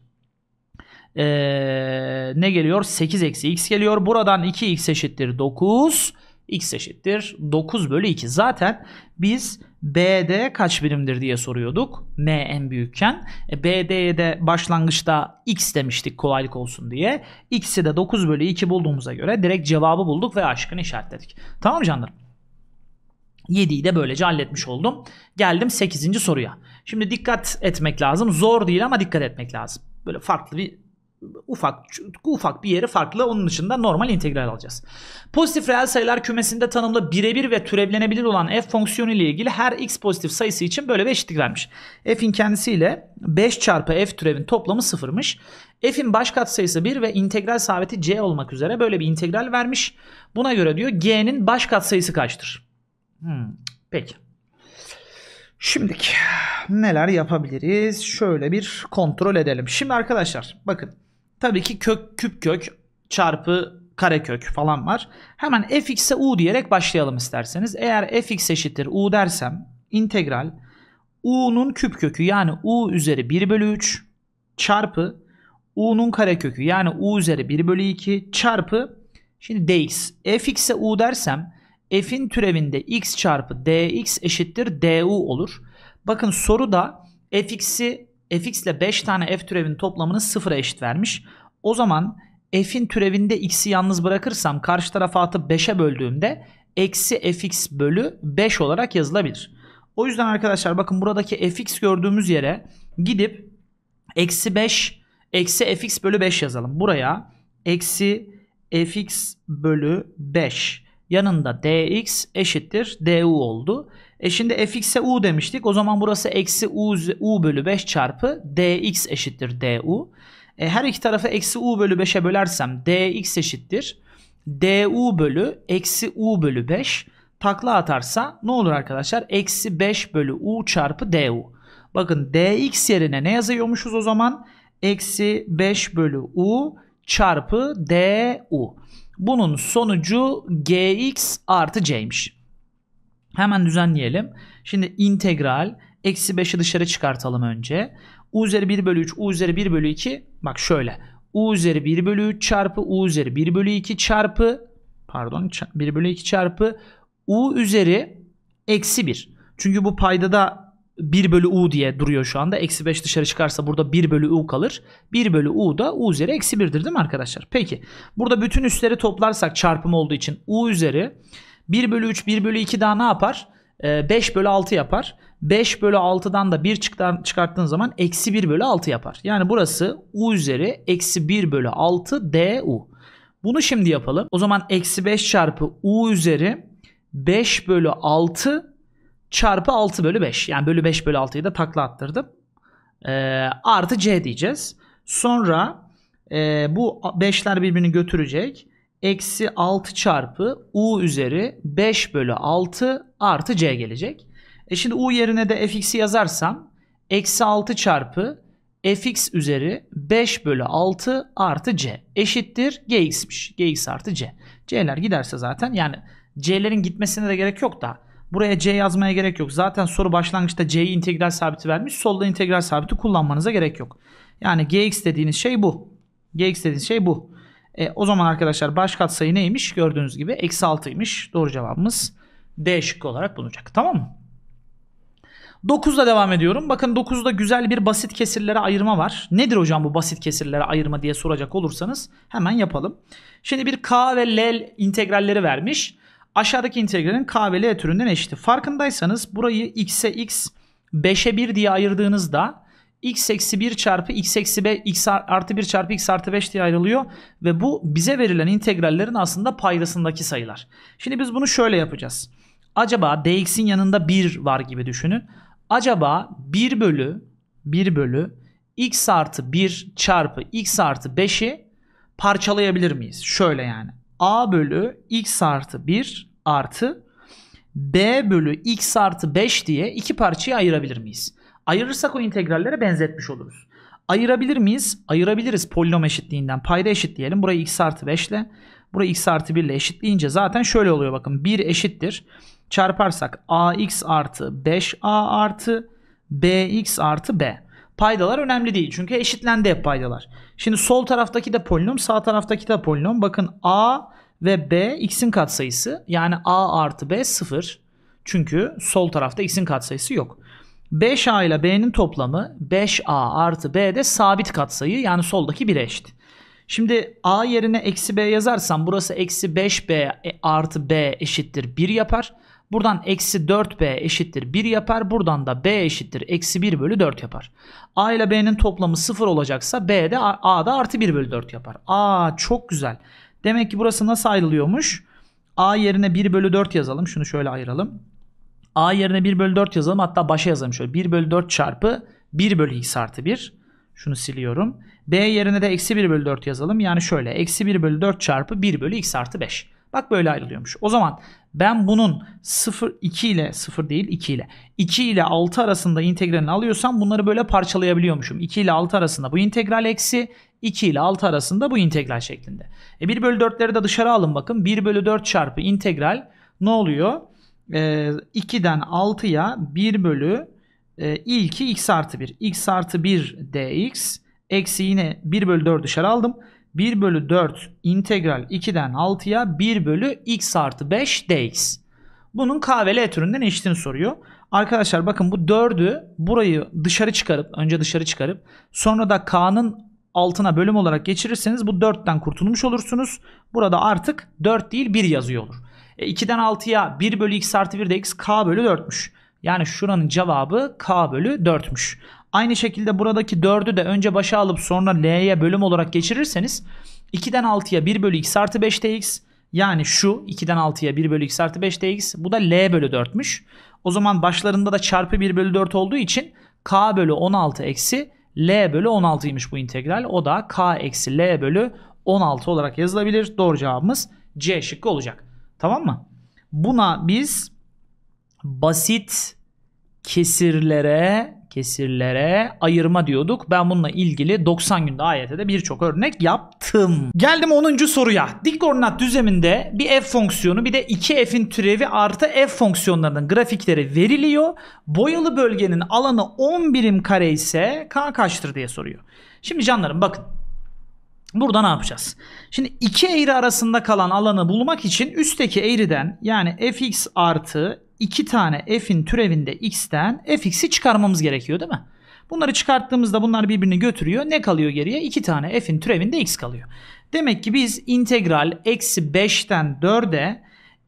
Speaker 1: ee, ne geliyor? 8 eksi x geliyor. Buradan 2x eşittir 9. x eşittir 9 bölü 2. Zaten biz BD kaç birimdir diye soruyorduk. M en büyükken. E, BD'ye de başlangıçta x demiştik kolaylık olsun diye. X'i de 9 bölü 2 bulduğumuza göre direkt cevabı bulduk ve aşkını işaretledik. Tamam canlarım? 7'yi de böylece halletmiş oldum. Geldim 8. soruya. Şimdi dikkat etmek lazım. Zor değil ama dikkat etmek lazım. Böyle farklı bir ufak ufak bir yeri farklı. Onun dışında normal integral alacağız. Pozitif reel sayılar kümesinde tanımlı birebir ve türevlenebilir olan f fonksiyonu ile ilgili her x pozitif sayısı için böyle bir eşitlik vermiş. f'in kendisiyle 5 çarpı f türevin toplamı sıfırmış. f'in baş katsayısı 1 ve integral sabiti c olmak üzere böyle bir integral vermiş. Buna göre diyor g'nin baş katsayısı kaçtır? Hmm, peki. Şimdiki neler yapabiliriz? Şöyle bir kontrol edelim. Şimdi arkadaşlar bakın. Tabii ki kök küp kök çarpı kare kök falan var. Hemen fx'e u diyerek başlayalım isterseniz. Eğer fx eşittir u dersem integral u'nun küp kökü yani u üzeri 1 bölü 3 çarpı u'nun kare kökü yani u üzeri 1 bölü 2 çarpı şimdi dx. fx'e u dersem f'in türevinde x çarpı dx eşittir du olur. Bakın soruda fx'i fx ile 5 tane f türevinin toplamını 0'a eşit vermiş. O zaman f'in türevinde x'i yalnız bırakırsam karşı tarafa atıp 5'e böldüğümde eksi fx bölü 5 olarak yazılabilir. O yüzden arkadaşlar bakın buradaki fx gördüğümüz yere gidip eksi 5 eksi fx bölü 5 yazalım. Buraya eksi fx bölü 5 yanında dx eşittir du oldu. E şimdi fx'e u demiştik. O zaman burası eksi u, u bölü 5 çarpı dx eşittir du. E her iki tarafı eksi u bölü 5'e bölersem dx eşittir. du bölü eksi u bölü 5 takla atarsa ne olur arkadaşlar? Eksi 5 bölü u çarpı du. Bakın dx yerine ne yazıyormuşuz o zaman? Eksi 5 bölü u çarpı du. Bunun sonucu gx artı c'ymiş. Hemen düzenleyelim. Şimdi integral eksi 5'i dışarı çıkartalım önce. u üzeri 1 bölü 3 u üzeri 1 bölü 2 bak şöyle u üzeri 1 bölü 3 çarpı u üzeri 1 bölü 2 çarpı pardon 1 bölü 2 çarpı u üzeri eksi 1. Çünkü bu payda da 1 bölü u diye duruyor şu anda. Eksi 5 dışarı çıkarsa burada 1 bölü u kalır. 1 bölü u da u üzeri eksi 1'dir değil mi arkadaşlar? Peki burada bütün üstleri toplarsak çarpım olduğu için u üzeri 1 bölü 3 1 bölü 2 daha ne yapar? 5 ee, bölü 6 yapar. 5 bölü 6'dan da 1 çıkarttığın zaman eksi 1 bölü 6 yapar. Yani burası u üzeri eksi 1 bölü 6 du. Bunu şimdi yapalım. O zaman eksi 5 çarpı u üzeri 5 bölü 6 çarpı 6 bölü 5. Yani bölü 5 bölü 6'yı da takla attırdım. E, artı c diyeceğiz. Sonra e, bu 5'ler birbirini götürecek. Eksi 6 çarpı u üzeri 5 bölü 6 artı c gelecek. E şimdi u yerine de fx'i yazarsam eksi 6 çarpı fx üzeri 5 bölü 6 artı c eşittir gx'miş. gx artı c. c'ler giderse zaten yani c'lerin gitmesine de gerek yok da Buraya C yazmaya gerek yok. Zaten soru başlangıçta C'yi integral sabiti vermiş. Solda integral sabiti kullanmanıza gerek yok. Yani Gx dediğiniz şey bu. Gx dediğiniz şey bu. E, o zaman arkadaşlar baş katsayı neymiş? Gördüğünüz gibi eksi 6'ymış. Doğru cevabımız D şıkkı olarak bulunacak. Tamam mı? 9'da devam ediyorum. Bakın 9'da güzel bir basit kesirlere ayırma var. Nedir hocam bu basit kesirlere ayırma diye soracak olursanız hemen yapalım. Şimdi bir K ve L integralleri vermiş. Aşağıdaki integralin k ve l türünden eşiti. Farkındaysanız burayı x'e x, 5'e 1 diye ayırdığınızda x eksi 1 çarpı x eksi 5, x artı 1 çarpı x artı 5 diye ayrılıyor. Ve bu bize verilen integrallerin aslında paydasındaki sayılar. Şimdi biz bunu şöyle yapacağız. Acaba dx'in yanında 1 var gibi düşünün. Acaba 1 bölü 1 bölü x artı 1 çarpı x artı 5'i parçalayabilir miyiz? Şöyle yani a bölü x artı 1 artı b bölü x artı 5 diye iki parçaya ayırabilir miyiz? Ayırırsak o integrallere benzetmiş oluruz. Ayırabilir miyiz? Ayırabiliriz polinom eşitliğinden. Payda eşitleyelim. Burayı x artı 5 ile burayı x artı 1 ile eşitleyince zaten şöyle oluyor bakın. 1 eşittir. Çarparsak ax artı 5a artı bx artı b paydalar önemli değil. Çünkü eşitlendi hep paydalar. Şimdi sol taraftaki de polinom, sağ taraftaki de polinom. Bakın a ve b x'in katsayısı. Yani a artı b sıfır. Çünkü sol tarafta x'in katsayısı yok. 5a ile b'nin toplamı 5a artı b de sabit katsayı yani soldaki 1'e eşit. Şimdi a yerine eksi b yazarsam burası eksi 5b e artı b eşittir 1 yapar. Buradan eksi 4b eşittir 1 yapar. Buradan da b eşittir eksi 1 bölü 4 yapar. a ile b'nin toplamı 0 olacaksa b de a da artı 1 bölü 4 yapar. a çok güzel. Demek ki burası nasıl ayrılıyormuş? a yerine 1 bölü 4 yazalım. Şunu şöyle ayıralım. a yerine 1 bölü 4 yazalım. Hatta başa yazalım şöyle. 1 bölü 4 çarpı 1 bölü x artı 1. Şunu siliyorum. b yerine de eksi 1 bölü 4 yazalım. Yani şöyle eksi 1 bölü 4 çarpı 1 bölü x artı 5. Bak böyle ayrılıyormuş. O zaman ben bunun 0, 2 ile 0 değil 2 ile 2 ile 6 arasında integralini alıyorsam bunları böyle parçalayabiliyormuşum. 2 ile 6 arasında bu integral eksi 2 ile 6 arasında bu integral şeklinde. E 1 bölü 4'leri de dışarı alın bakın. 1 bölü 4 çarpı integral ne oluyor? E, 2'den 6'ya 1 bölü e, ilki x artı 1. x artı 1 dx eksi yine 1 bölü 4 dışarı aldım. 1 bölü 4 integral 2'den 6'ya 1 bölü x artı 5 dx. Bunun k ve l türünden eşitini soruyor. Arkadaşlar bakın bu 4'ü burayı dışarı çıkarıp önce dışarı çıkarıp sonra da k'nın altına bölüm olarak geçirirseniz bu 4'ten kurtulmuş olursunuz. Burada artık 4 değil 1 yazıyor olur. E 2'den 6'ya 1 bölü x artı 1 de x k bölü 4'müş. Yani şuranın cevabı k bölü 4'müş. Aynı şekilde buradaki 4'ü de önce başa alıp sonra L'ye bölüm olarak geçirirseniz 2'den 6'ya 1 bölü x artı 5 dx yani şu 2'den 6'ya 1 bölü x artı 5 dx bu da L bölü 4'müş. O zaman başlarında da çarpı 1 bölü 4 olduğu için k bölü 16 eksi L bölü 16'ymış bu integral. O da K eksi L bölü 16 olarak yazılabilir. Doğru cevabımız C şıkkı olacak. Tamam mı? Buna biz basit kesirlere kesirlere ayırma diyorduk. Ben bununla ilgili 90 günde de birçok örnek yaptım. Geldim 10. soruya. Dik koordinat düzleminde bir f fonksiyonu bir de 2 f'in türevi artı f fonksiyonlarının grafikleri veriliyor. Boyalı bölgenin alanı 10 birim kare ise k kaçtır diye soruyor. Şimdi canlarım bakın Burada ne yapacağız? Şimdi iki eğri arasında kalan alanı bulmak için üstteki eğriden yani fx artı iki tane f'in türevinde x'ten fx'i çıkarmamız gerekiyor değil mi? Bunları çıkarttığımızda bunlar birbirini götürüyor. Ne kalıyor geriye? İki tane f'in türevinde x kalıyor. Demek ki biz integral eksi 5'ten 4'e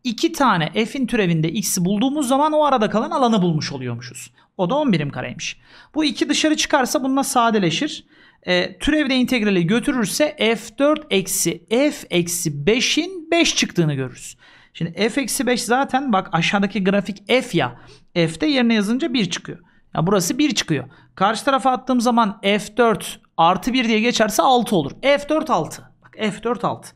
Speaker 1: iki tane f'in türevinde x'i bulduğumuz zaman o arada kalan alanı bulmuş oluyormuşuz. O da 10 birim kareymiş. Bu iki dışarı çıkarsa bununla sadeleşir. E, ee, türevde integrali götürürse f4 eksi f eksi 5'in 5 çıktığını görürüz. Şimdi f eksi 5 zaten bak aşağıdaki grafik f ya. F'de yerine yazınca 1 çıkıyor. Ya burası 1 çıkıyor. Karşı tarafa attığım zaman f4 artı 1 diye geçerse 6 olur. f4 6. Bak f4 6.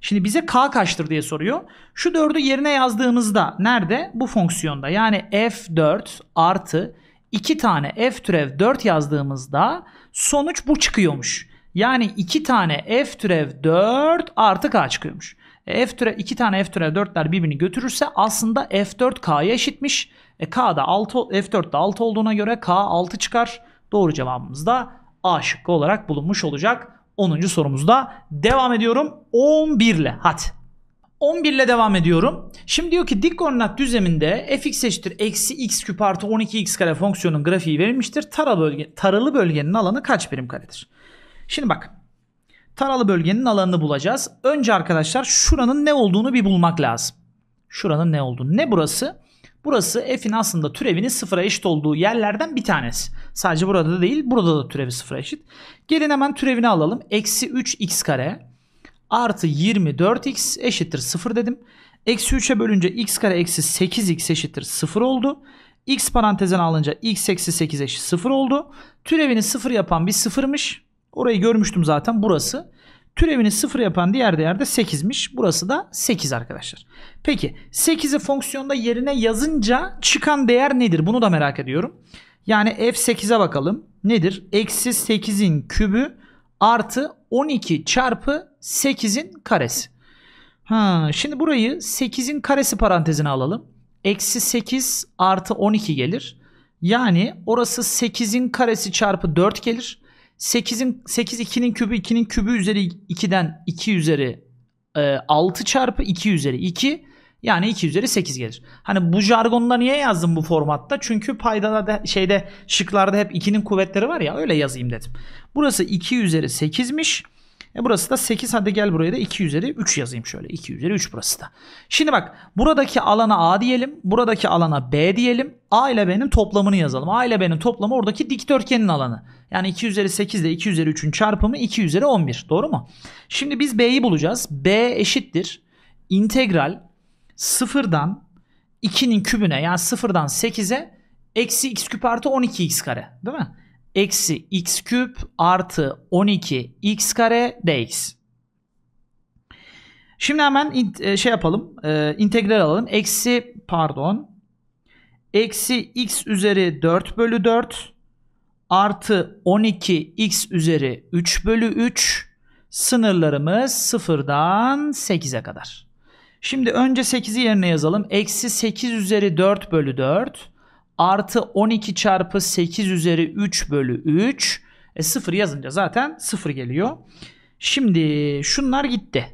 Speaker 1: Şimdi bize k kaçtır diye soruyor. Şu 4'ü yerine yazdığımızda nerede? Bu fonksiyonda. Yani f4 artı 2 tane f türev 4 yazdığımızda Sonuç bu çıkıyormuş. Yani 2 tane f türev 4 artı k çıkıyormuş. E, f türev 2 tane f türev 4'ler birbirini götürürse aslında f4 k'ya eşitmiş. E, k da 6 f4 de 6 olduğuna göre k 6 çıkar. Doğru cevabımız da A şıkkı olarak bulunmuş olacak. 10. sorumuzda devam ediyorum 11 ile. Hadi. 11 ile devam ediyorum. Şimdi diyor ki dik koordinat düzleminde fx eşittir eksi x küp artı 12x kare fonksiyonun grafiği verilmiştir. Taralı, bölge, taralı bölgenin alanı kaç birim karedir? Şimdi bak taralı bölgenin alanını bulacağız. Önce arkadaşlar şuranın ne olduğunu bir bulmak lazım. Şuranın ne olduğunu. Ne burası? Burası f'in aslında türevinin sıfıra eşit olduğu yerlerden bir tanesi. Sadece burada da değil burada da türevi sıfıra eşit. Gelin hemen türevini alalım. Eksi 3x kare artı 24x eşittir 0 dedim. Eksi 3'e bölünce x kare eksi 8x eşittir 0 oldu. x parantezine alınca x eksi 8 eşit 0 oldu. Türevini 0 yapan bir 0'mış. Orayı görmüştüm zaten burası. Türevini 0 yapan diğer değer de 8'miş. Burası da 8 arkadaşlar. Peki 8'i fonksiyonda yerine yazınca çıkan değer nedir? Bunu da merak ediyorum. Yani f8'e bakalım. Nedir? Eksi 8'in kübü artı 12 çarpı 8'in karesi. Ha, şimdi burayı 8'in karesi parantezine alalım. Eksi 8 artı 12 gelir. Yani orası 8'in karesi çarpı 4 gelir. 8'in 8 2'nin kübü 2'nin kübü üzeri 2'den 2 üzeri e, 6 çarpı 2 üzeri 2 yani 2 üzeri 8 gelir. Hani bu jargonla niye yazdım bu formatta? Çünkü paydada de, şeyde şıklarda hep 2'nin kuvvetleri var ya öyle yazayım dedim. Burası 2 üzeri 8'miş. E burası da 8 hadi gel buraya da 2 üzeri 3 yazayım şöyle. 2 üzeri 3 burası da. Şimdi bak buradaki alana A diyelim. Buradaki alana B diyelim. A ile B'nin toplamını yazalım. A ile B'nin toplamı oradaki dikdörtgenin alanı. Yani 2 üzeri 8 ile 2 üzeri 3'ün çarpımı 2 üzeri 11. Doğru mu? Şimdi biz B'yi bulacağız. B eşittir. İntegral sıfırdan 2'nin kübüne yani sıfırdan 8'e eksi x küp artı 12x kare değil mi? Eksi x küp artı 12x kare dx. Şimdi hemen e, şey yapalım. E, integral alalım. Eksi pardon. Eksi x üzeri 4 bölü 4 artı 12x üzeri 3 bölü 3 sınırlarımız sıfırdan 8'e kadar. Şimdi önce 8'i yerine yazalım. Eksi 8 üzeri 4 bölü 4 artı 12 çarpı 8 üzeri 3 bölü 3. E 0 yazınca zaten 0 geliyor. Şimdi şunlar gitti.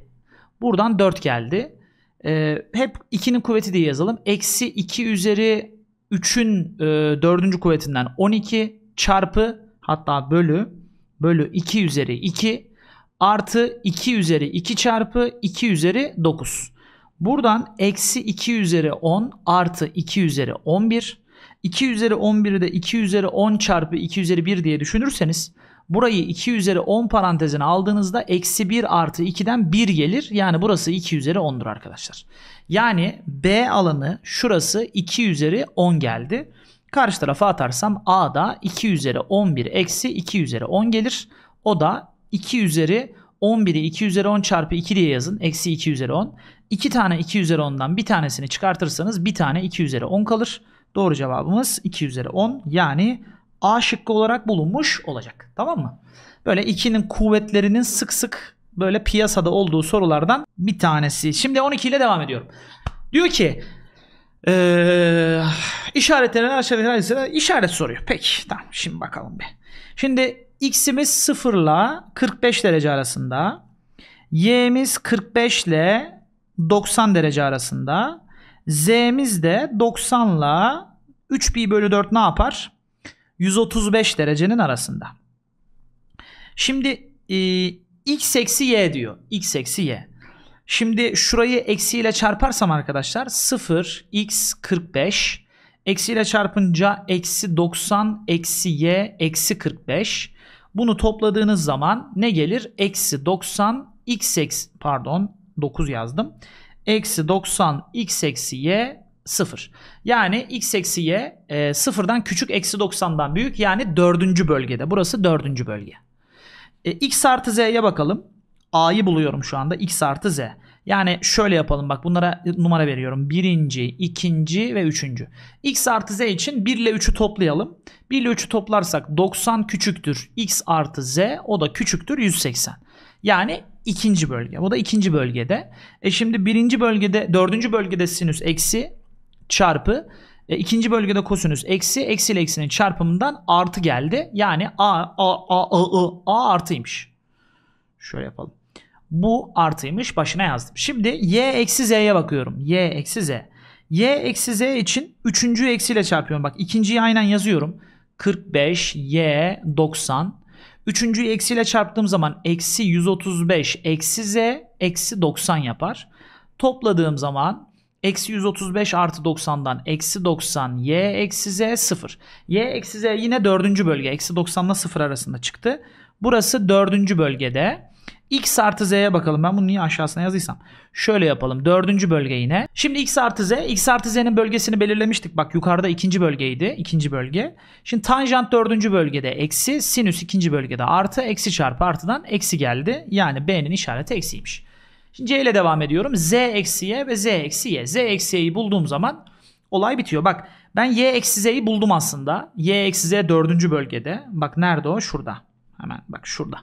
Speaker 1: Buradan 4 geldi. E, hep 2'nin kuvveti diye yazalım. Eksi 2 üzeri 3'ün e, 4. kuvvetinden 12 çarpı hatta bölü bölü 2 üzeri 2 artı 2 üzeri 2 çarpı 2 üzeri 9. Buradan eksi 2 üzeri 10 artı 2 üzeri 11. 2 üzeri 11'i de 2 üzeri 10 çarpı 2 üzeri 1 diye düşünürseniz burayı 2 üzeri 10 parantezine aldığınızda eksi 1 artı 2'den 1 gelir. Yani burası 2 üzeri 10'dur arkadaşlar. Yani B alanı şurası 2 üzeri 10 geldi. Karşı tarafa atarsam A da 2 üzeri 11 eksi 2 üzeri 10 gelir. O da 2 üzeri 11'i 2 üzeri 10 çarpı 2 diye yazın. Eksi 2 üzeri 10. 2 tane 2 üzeri 10'dan bir tanesini çıkartırsanız bir tane 2 üzeri 10 kalır. Doğru cevabımız 2 üzeri 10 yani A şıkkı olarak bulunmuş olacak. Tamam mı? Böyle 2'nin kuvvetlerinin sık sık böyle piyasada olduğu sorulardan bir tanesi. Şimdi 12 ile devam ediyorum. Diyor ki ee, işaretlenen aşağıdakiler işaret soruyor. Peki tamam şimdi bakalım bir. Şimdi x'imiz 0 ile 45 derece arasında. y'miz 45 ile 90 derece arasında. Z'miz de 90 ile 3 pi bölü 4 ne yapar? 135 derecenin arasında. Şimdi e, x eksi y diyor. x eksi y. Şimdi şurayı eksiyle çarparsam arkadaşlar 0 x 45 eksiyle çarpınca eksi 90 eksi y eksi 45 bunu topladığınız zaman ne gelir? Eksi 90 x eksi pardon 9 yazdım. Eksi 90 x eksi y 0. Yani x eksi y e, sıfırdan küçük eksi 90'dan büyük yani dördüncü bölgede. Burası dördüncü bölge. E, x artı z'ye bakalım. A'yı buluyorum şu anda x artı z. Yani şöyle yapalım bak bunlara numara veriyorum. Birinci, ikinci ve üçüncü. X artı z için 1 ile 3'ü toplayalım. 1 ile 3'ü toplarsak 90 küçüktür. X artı z o da küçüktür 180. Yani ikinci bölge. Bu da ikinci bölgede. E şimdi birinci bölgede, dördüncü bölgede sinüs eksi çarpı e, ikinci bölgede kosinüs eksi, eksi ile eksinin çarpımından artı geldi. Yani a, a, a, a, a, a artıymış. Şöyle yapalım. Bu artıymış. Başına yazdım. Şimdi y eksi z'ye bakıyorum. y eksi z. y eksi z için üçüncü eksiyle çarpıyorum. Bak ikinciyi aynen yazıyorum. 45, y, 90. Üçüncüyü eksiyle çarptığım zaman eksi 135 eksi z eksi 90 yapar. Topladığım zaman eksi 135 artı 90'dan eksi 90 y eksi z 0. Y eksi z yine dördüncü bölge. Eksi 90 ile 0 arasında çıktı. Burası dördüncü bölgede x artı z'ye bakalım. Ben bunu niye aşağısına yazıysam. Şöyle yapalım. Dördüncü bölge yine. Şimdi x artı z. x artı z'nin bölgesini belirlemiştik. Bak yukarıda ikinci bölgeydi. ikinci bölge. Şimdi tanjant dördüncü bölgede eksi. Sinüs ikinci bölgede artı. Eksi çarpı artıdan eksi geldi. Yani b'nin işareti eksiymiş. Şimdi c ile devam ediyorum. z eksi y ve z eksi y. z eksi y'yi bulduğum zaman olay bitiyor. Bak ben y eksi z'yi buldum aslında. y eksi z dördüncü bölgede. Bak nerede o? Şurada. Hemen bak şurada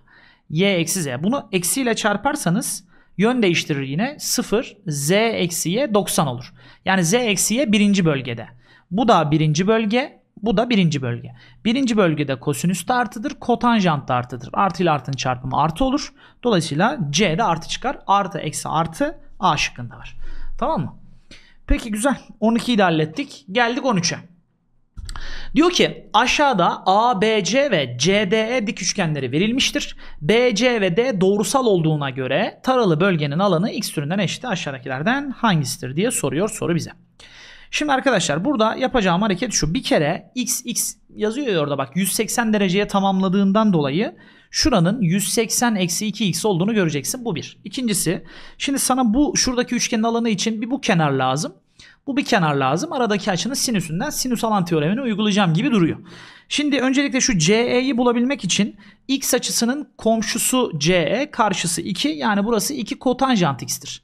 Speaker 1: y eksi z. Bunu eksiyle çarparsanız yön değiştirir yine 0 z eksi y 90 olur. Yani z eksi y birinci bölgede. Bu da birinci bölge bu da birinci bölge. Birinci bölgede kosinüs de artıdır, kotanjant da artıdır. Artı ile artın çarpımı artı olur. Dolayısıyla C de artı çıkar. Artı eksi artı A şıkkında var. Tamam mı? Peki güzel. 12'yi de hallettik. Geldik 13'e. Diyor ki aşağıda ABC ve CDE dik üçgenleri verilmiştir. BC ve D doğrusal olduğuna göre taralı bölgenin alanı x türünden eşit aşağıdakilerden hangisidir diye soruyor soru bize. Şimdi arkadaşlar burada yapacağım hareket şu. Bir kere x x yazıyor ya orada bak 180 dereceye tamamladığından dolayı şuranın 180 eksi 2x olduğunu göreceksin. Bu bir. İkincisi şimdi sana bu şuradaki üçgenin alanı için bir bu kenar lazım. Bu bir kenar lazım. Aradaki açının sinüsünden sinüs alan teoremini uygulayacağım gibi duruyor. Şimdi öncelikle şu CE'yi bulabilmek için x açısının komşusu CE karşısı 2 yani burası 2 kotanjant x'tir.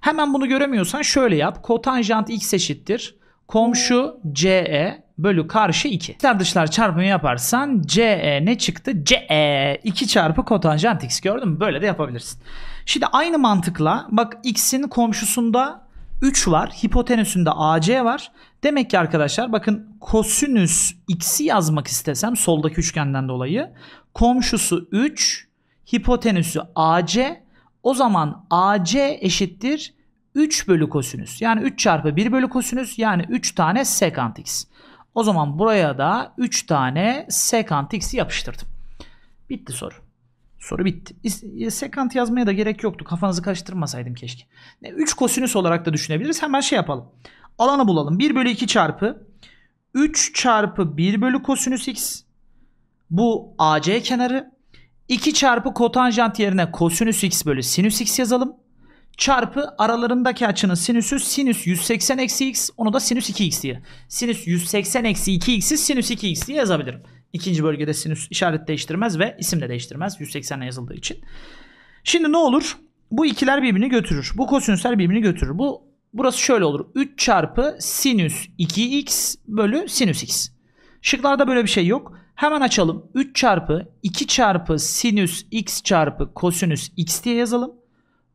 Speaker 1: Hemen bunu göremiyorsan şöyle yap. Kotanjant x eşittir. Komşu CE bölü karşı 2. İster dışlar çarpımı yaparsan CE ne çıktı? CE 2 çarpı kotanjant x gördün mü? Böyle de yapabilirsin. Şimdi aynı mantıkla bak x'in komşusunda 3 var. Hipotenüsünde AC var. Demek ki arkadaşlar bakın kosinüs x'i yazmak istesem soldaki üçgenden dolayı komşusu 3 hipotenüsü AC o zaman AC eşittir 3 bölü kosinüs. Yani 3 çarpı 1 bölü kosinüs yani 3 tane sekant x. O zaman buraya da 3 tane sekant x'i yapıştırdım. Bitti soru. Soru bitti. Sekant yazmaya da gerek yoktu. Kafanızı karıştırmasaydım keşke. 3 kosinüs olarak da düşünebiliriz. Hemen şey yapalım. Alanı bulalım. 1 bölü 2 çarpı 3 çarpı 1 bölü kosinüs x. Bu AC kenarı. 2 çarpı kotanjant yerine kosinüs x bölü sinüs x yazalım. Çarpı aralarındaki açının sinüsü sinüs 180 eksi x. Onu da sinüs 2x diye. Sinüs 180 eksi 2x'i sinüs 2x diye yazabilirim. İkinci bölgede sinüs işaret değiştirmez ve isim de değiştirmez 180 yazıldığı için. Şimdi ne olur? Bu ikiler birbirini götürür. Bu kosinüsler birbirini götürür. Bu burası şöyle olur. 3 çarpı sinüs 2x bölü sinüs x. Şıklarda böyle bir şey yok. Hemen açalım. 3 çarpı 2 çarpı sinüs x çarpı kosinüs x diye yazalım.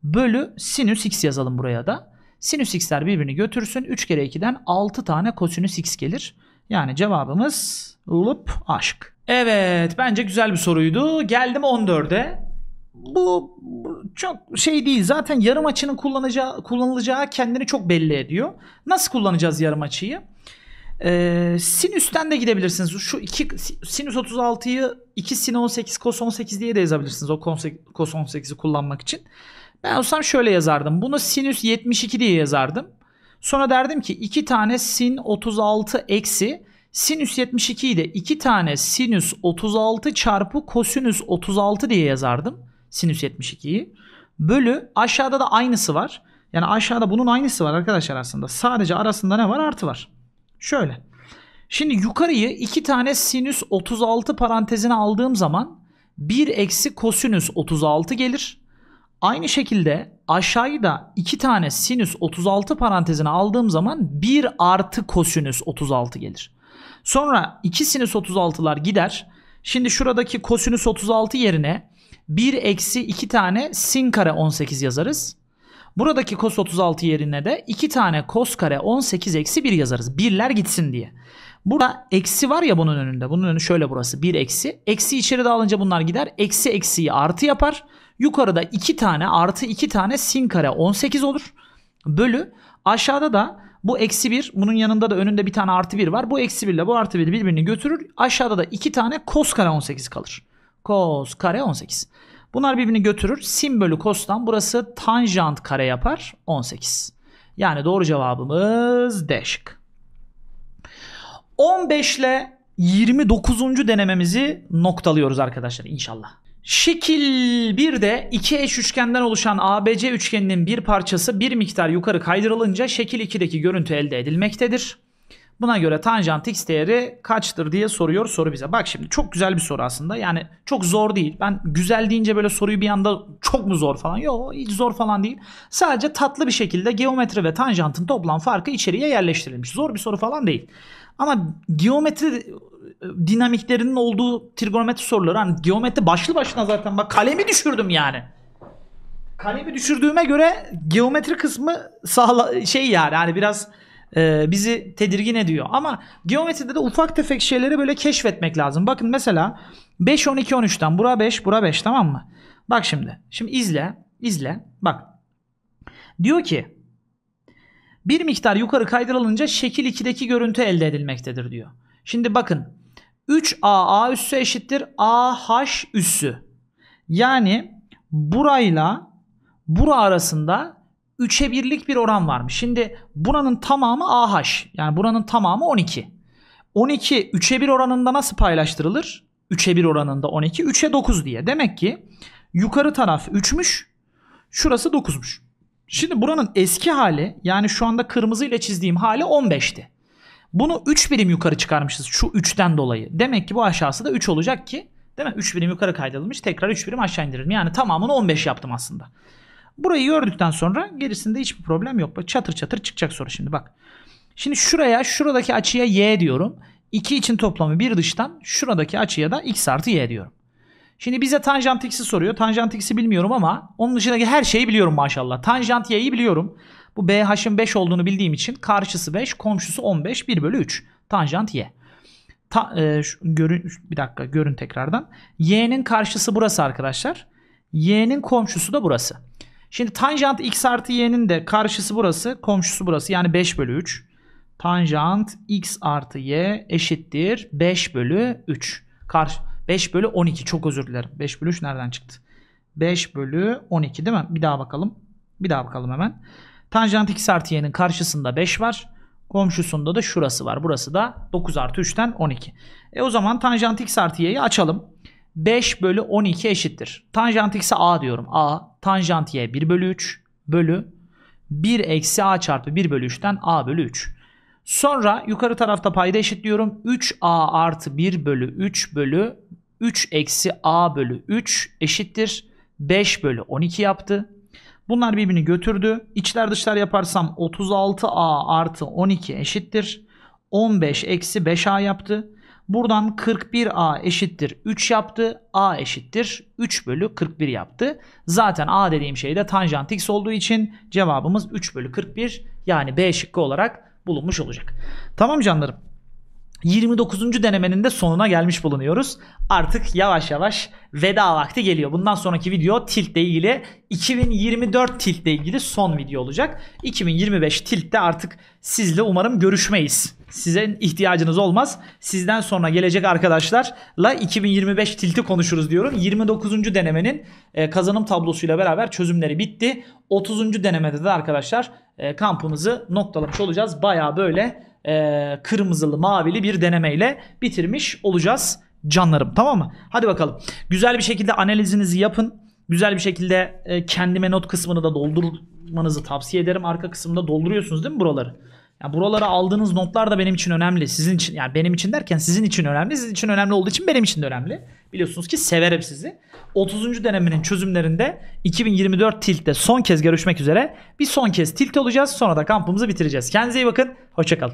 Speaker 1: Bölü sinüs x yazalım buraya da. Sinüs x'ler birbirini götürsün. 3 kere 2'den 6 tane kosinüs x gelir. Yani cevabımız ılıp aşk. Evet bence güzel bir soruydu. Geldim 14'e. Bu, bu çok şey değil. Zaten yarım açının kullanacağı, kullanılacağı kendini çok belli ediyor. Nasıl kullanacağız yarım açıyı? Ee, sinüsten de gidebilirsiniz. Şu iki sinüs 36'yı 2 sin 18 cos 18 diye de yazabilirsiniz o cos 18'i kullanmak için. Ben olsam şöyle yazardım. Bunu sinüs 72 diye yazardım. Sonra derdim ki 2 tane sin 36 eksi sinüs 72 ile 2 tane sinüs 36 çarpı kosinüs 36 diye yazardım. Sinüs 72'yi. Bölü aşağıda da aynısı var. Yani aşağıda bunun aynısı var arkadaşlar aslında. Sadece arasında ne var? Artı var. Şöyle. Şimdi yukarıyı 2 tane sinüs 36 parantezine aldığım zaman 1 eksi kosinüs 36 gelir. Aynı şekilde Aşağıda iki tane sinüs 36 parantezine aldığım zaman 1 artı kosinüs 36 gelir. Sonra 2 sinüs 36'lar gider. Şimdi şuradaki kosinüs 36 yerine 1 eksi 2 tane sin kare 18 yazarız. Buradaki kos 36 yerine de 2 tane kos kare 18 eksi 1 yazarız. Birler gitsin diye. Burada eksi var ya bunun önünde. Bunun önü şöyle burası. 1 eksi. Eksi içeri de alınca bunlar gider. Eksi eksiyi artı yapar. Yukarıda 2 tane artı 2 tane sin kare 18 olur. Bölü aşağıda da bu eksi 1 bunun yanında da önünde bir tane artı 1 var. Bu eksi 1 ile bu artı 1 birbirini götürür. Aşağıda da 2 tane kos kare 18 kalır. Kos kare 18. Bunlar birbirini götürür. Sin bölü kostan burası tanjant kare yapar 18. Yani doğru cevabımız D şık. 15 ile 29. denememizi noktalıyoruz arkadaşlar inşallah. Şekil 1'de iki eş üçgenden oluşan ABC üçgeninin bir parçası bir miktar yukarı kaydırılınca şekil 2'deki görüntü elde edilmektedir. Buna göre tanjant x değeri kaçtır diye soruyor soru bize. Bak şimdi çok güzel bir soru aslında. Yani çok zor değil. Ben güzel deyince böyle soruyu bir anda çok mu zor falan. Yok hiç zor falan değil. Sadece tatlı bir şekilde geometri ve tanjantın toplam farkı içeriye yerleştirilmiş. Zor bir soru falan değil. Ama geometri e, dinamiklerinin olduğu trigonometri soruları. Hani geometri başlı başına zaten bak kalemi düşürdüm yani. Kalemi düşürdüğüme göre geometri kısmı sağla şey yani hani biraz e, bizi tedirgin ediyor. Ama geometride de ufak tefek şeyleri böyle keşfetmek lazım. Bakın mesela 5 12 13'ten bura 5 bura 5 tamam mı? Bak şimdi. Şimdi izle. izle. Bak. Diyor ki bir miktar yukarı kaydırılınca şekil 2'deki görüntü elde edilmektedir diyor. Şimdi bakın 3A A üssü eşittir AH üssü. Yani burayla bura arasında 3'e 1'lik bir oran varmış. Şimdi buranın tamamı AH. Yani buranın tamamı 12. 12 3'e 1 oranında nasıl paylaştırılır? 3'e 1 oranında 12. 3'e 9 diye. Demek ki yukarı taraf 3'müş. Şurası 9'muş. Şimdi buranın eski hali yani şu anda kırmızı ile çizdiğim hali 15'ti. Bunu 3 birim yukarı çıkarmışız şu 3'ten dolayı. Demek ki bu aşağısı da 3 olacak ki değil mi? 3 birim yukarı kaydedilmiş. Tekrar 3 birim aşağı indirilmiş. Yani tamamını 15 yaptım aslında. Burayı gördükten sonra gerisinde hiçbir problem yok. Bak çatır çatır çıkacak soru şimdi bak. Şimdi şuraya şuradaki açıya y diyorum. 2 için toplamı 1 dıştan şuradaki açıya da x artı y diyorum. Şimdi bize tanjant x'i soruyor. Tanjant x'i bilmiyorum ama onun dışındaki her şeyi biliyorum maşallah. Tanjant y'yi biliyorum. Bu BH'in 5 olduğunu bildiğim için karşısı 5, komşusu 15, 1 bölü 3. Tanjant Y. Ta, e, şu, görün, bir dakika görün tekrardan. Y'nin karşısı burası arkadaşlar. Y'nin komşusu da burası. Şimdi tanjant x artı y'nin de karşısı burası, komşusu burası. Yani 5 bölü 3. Tanjant x artı y eşittir 5 bölü 3. Karşı, 5 bölü 12 çok özür dilerim. 5 bölü 3 nereden çıktı? 5 bölü 12 değil mi? Bir daha bakalım. Bir daha bakalım hemen. Tanjant x artı y'nin karşısında 5 var. Komşusunda da şurası var. Burası da 9 artı 3'ten 12. E o zaman tanjant x artı y'yi açalım. 5 bölü 12 eşittir. Tanjant x'e a diyorum. a tanjant y 1 bölü 3 bölü 1 eksi a çarpı 1 bölü 3'ten a bölü 3. Sonra yukarı tarafta payda eşitliyorum. 3a artı 1 bölü 3 bölü 3 eksi a bölü 3 eşittir. 5 bölü 12 yaptı. Bunlar birbirini götürdü. İçler dışlar yaparsam 36A artı 12 eşittir. 15 eksi 5A yaptı. Buradan 41A eşittir 3 yaptı. A eşittir 3 bölü 41 yaptı. Zaten A dediğim şey de tanjant x olduğu için cevabımız 3 bölü 41 yani B şıkkı olarak bulunmuş olacak. Tamam canlarım. 29. denemenin de sonuna gelmiş bulunuyoruz. Artık yavaş yavaş veda vakti geliyor. Bundan sonraki video Tilt ile ilgili 2024 Tilt ile ilgili son video olacak. 2025 Tilt'te artık sizle umarım görüşmeyiz. Size ihtiyacınız olmaz. Sizden sonra gelecek arkadaşlarla 2025 Tilt'i konuşuruz diyorum. 29. denemenin e, kazanım tablosuyla beraber çözümleri bitti. 30. denemede de arkadaşlar e, kampımızı noktalamış olacağız. Baya böyle e, kırmızılı mavili bir denemeyle bitirmiş olacağız canlarım tamam mı? Hadi bakalım. Güzel bir şekilde analizinizi yapın. Güzel bir şekilde e, kendime not kısmını da doldurmanızı tavsiye ederim. Arka kısımda dolduruyorsunuz değil mi buraları? Yani buralara aldığınız notlar da benim için önemli. Sizin için yani benim için derken sizin için önemli. Sizin için önemli olduğu için benim için de önemli. Biliyorsunuz ki severim sizi. 30. denemenin çözümlerinde 2024 Tilt'te son kez görüşmek üzere. Bir son kez Tilt olacağız. Sonra da kampımızı bitireceğiz. Kendinize iyi bakın. Hoşçakalın.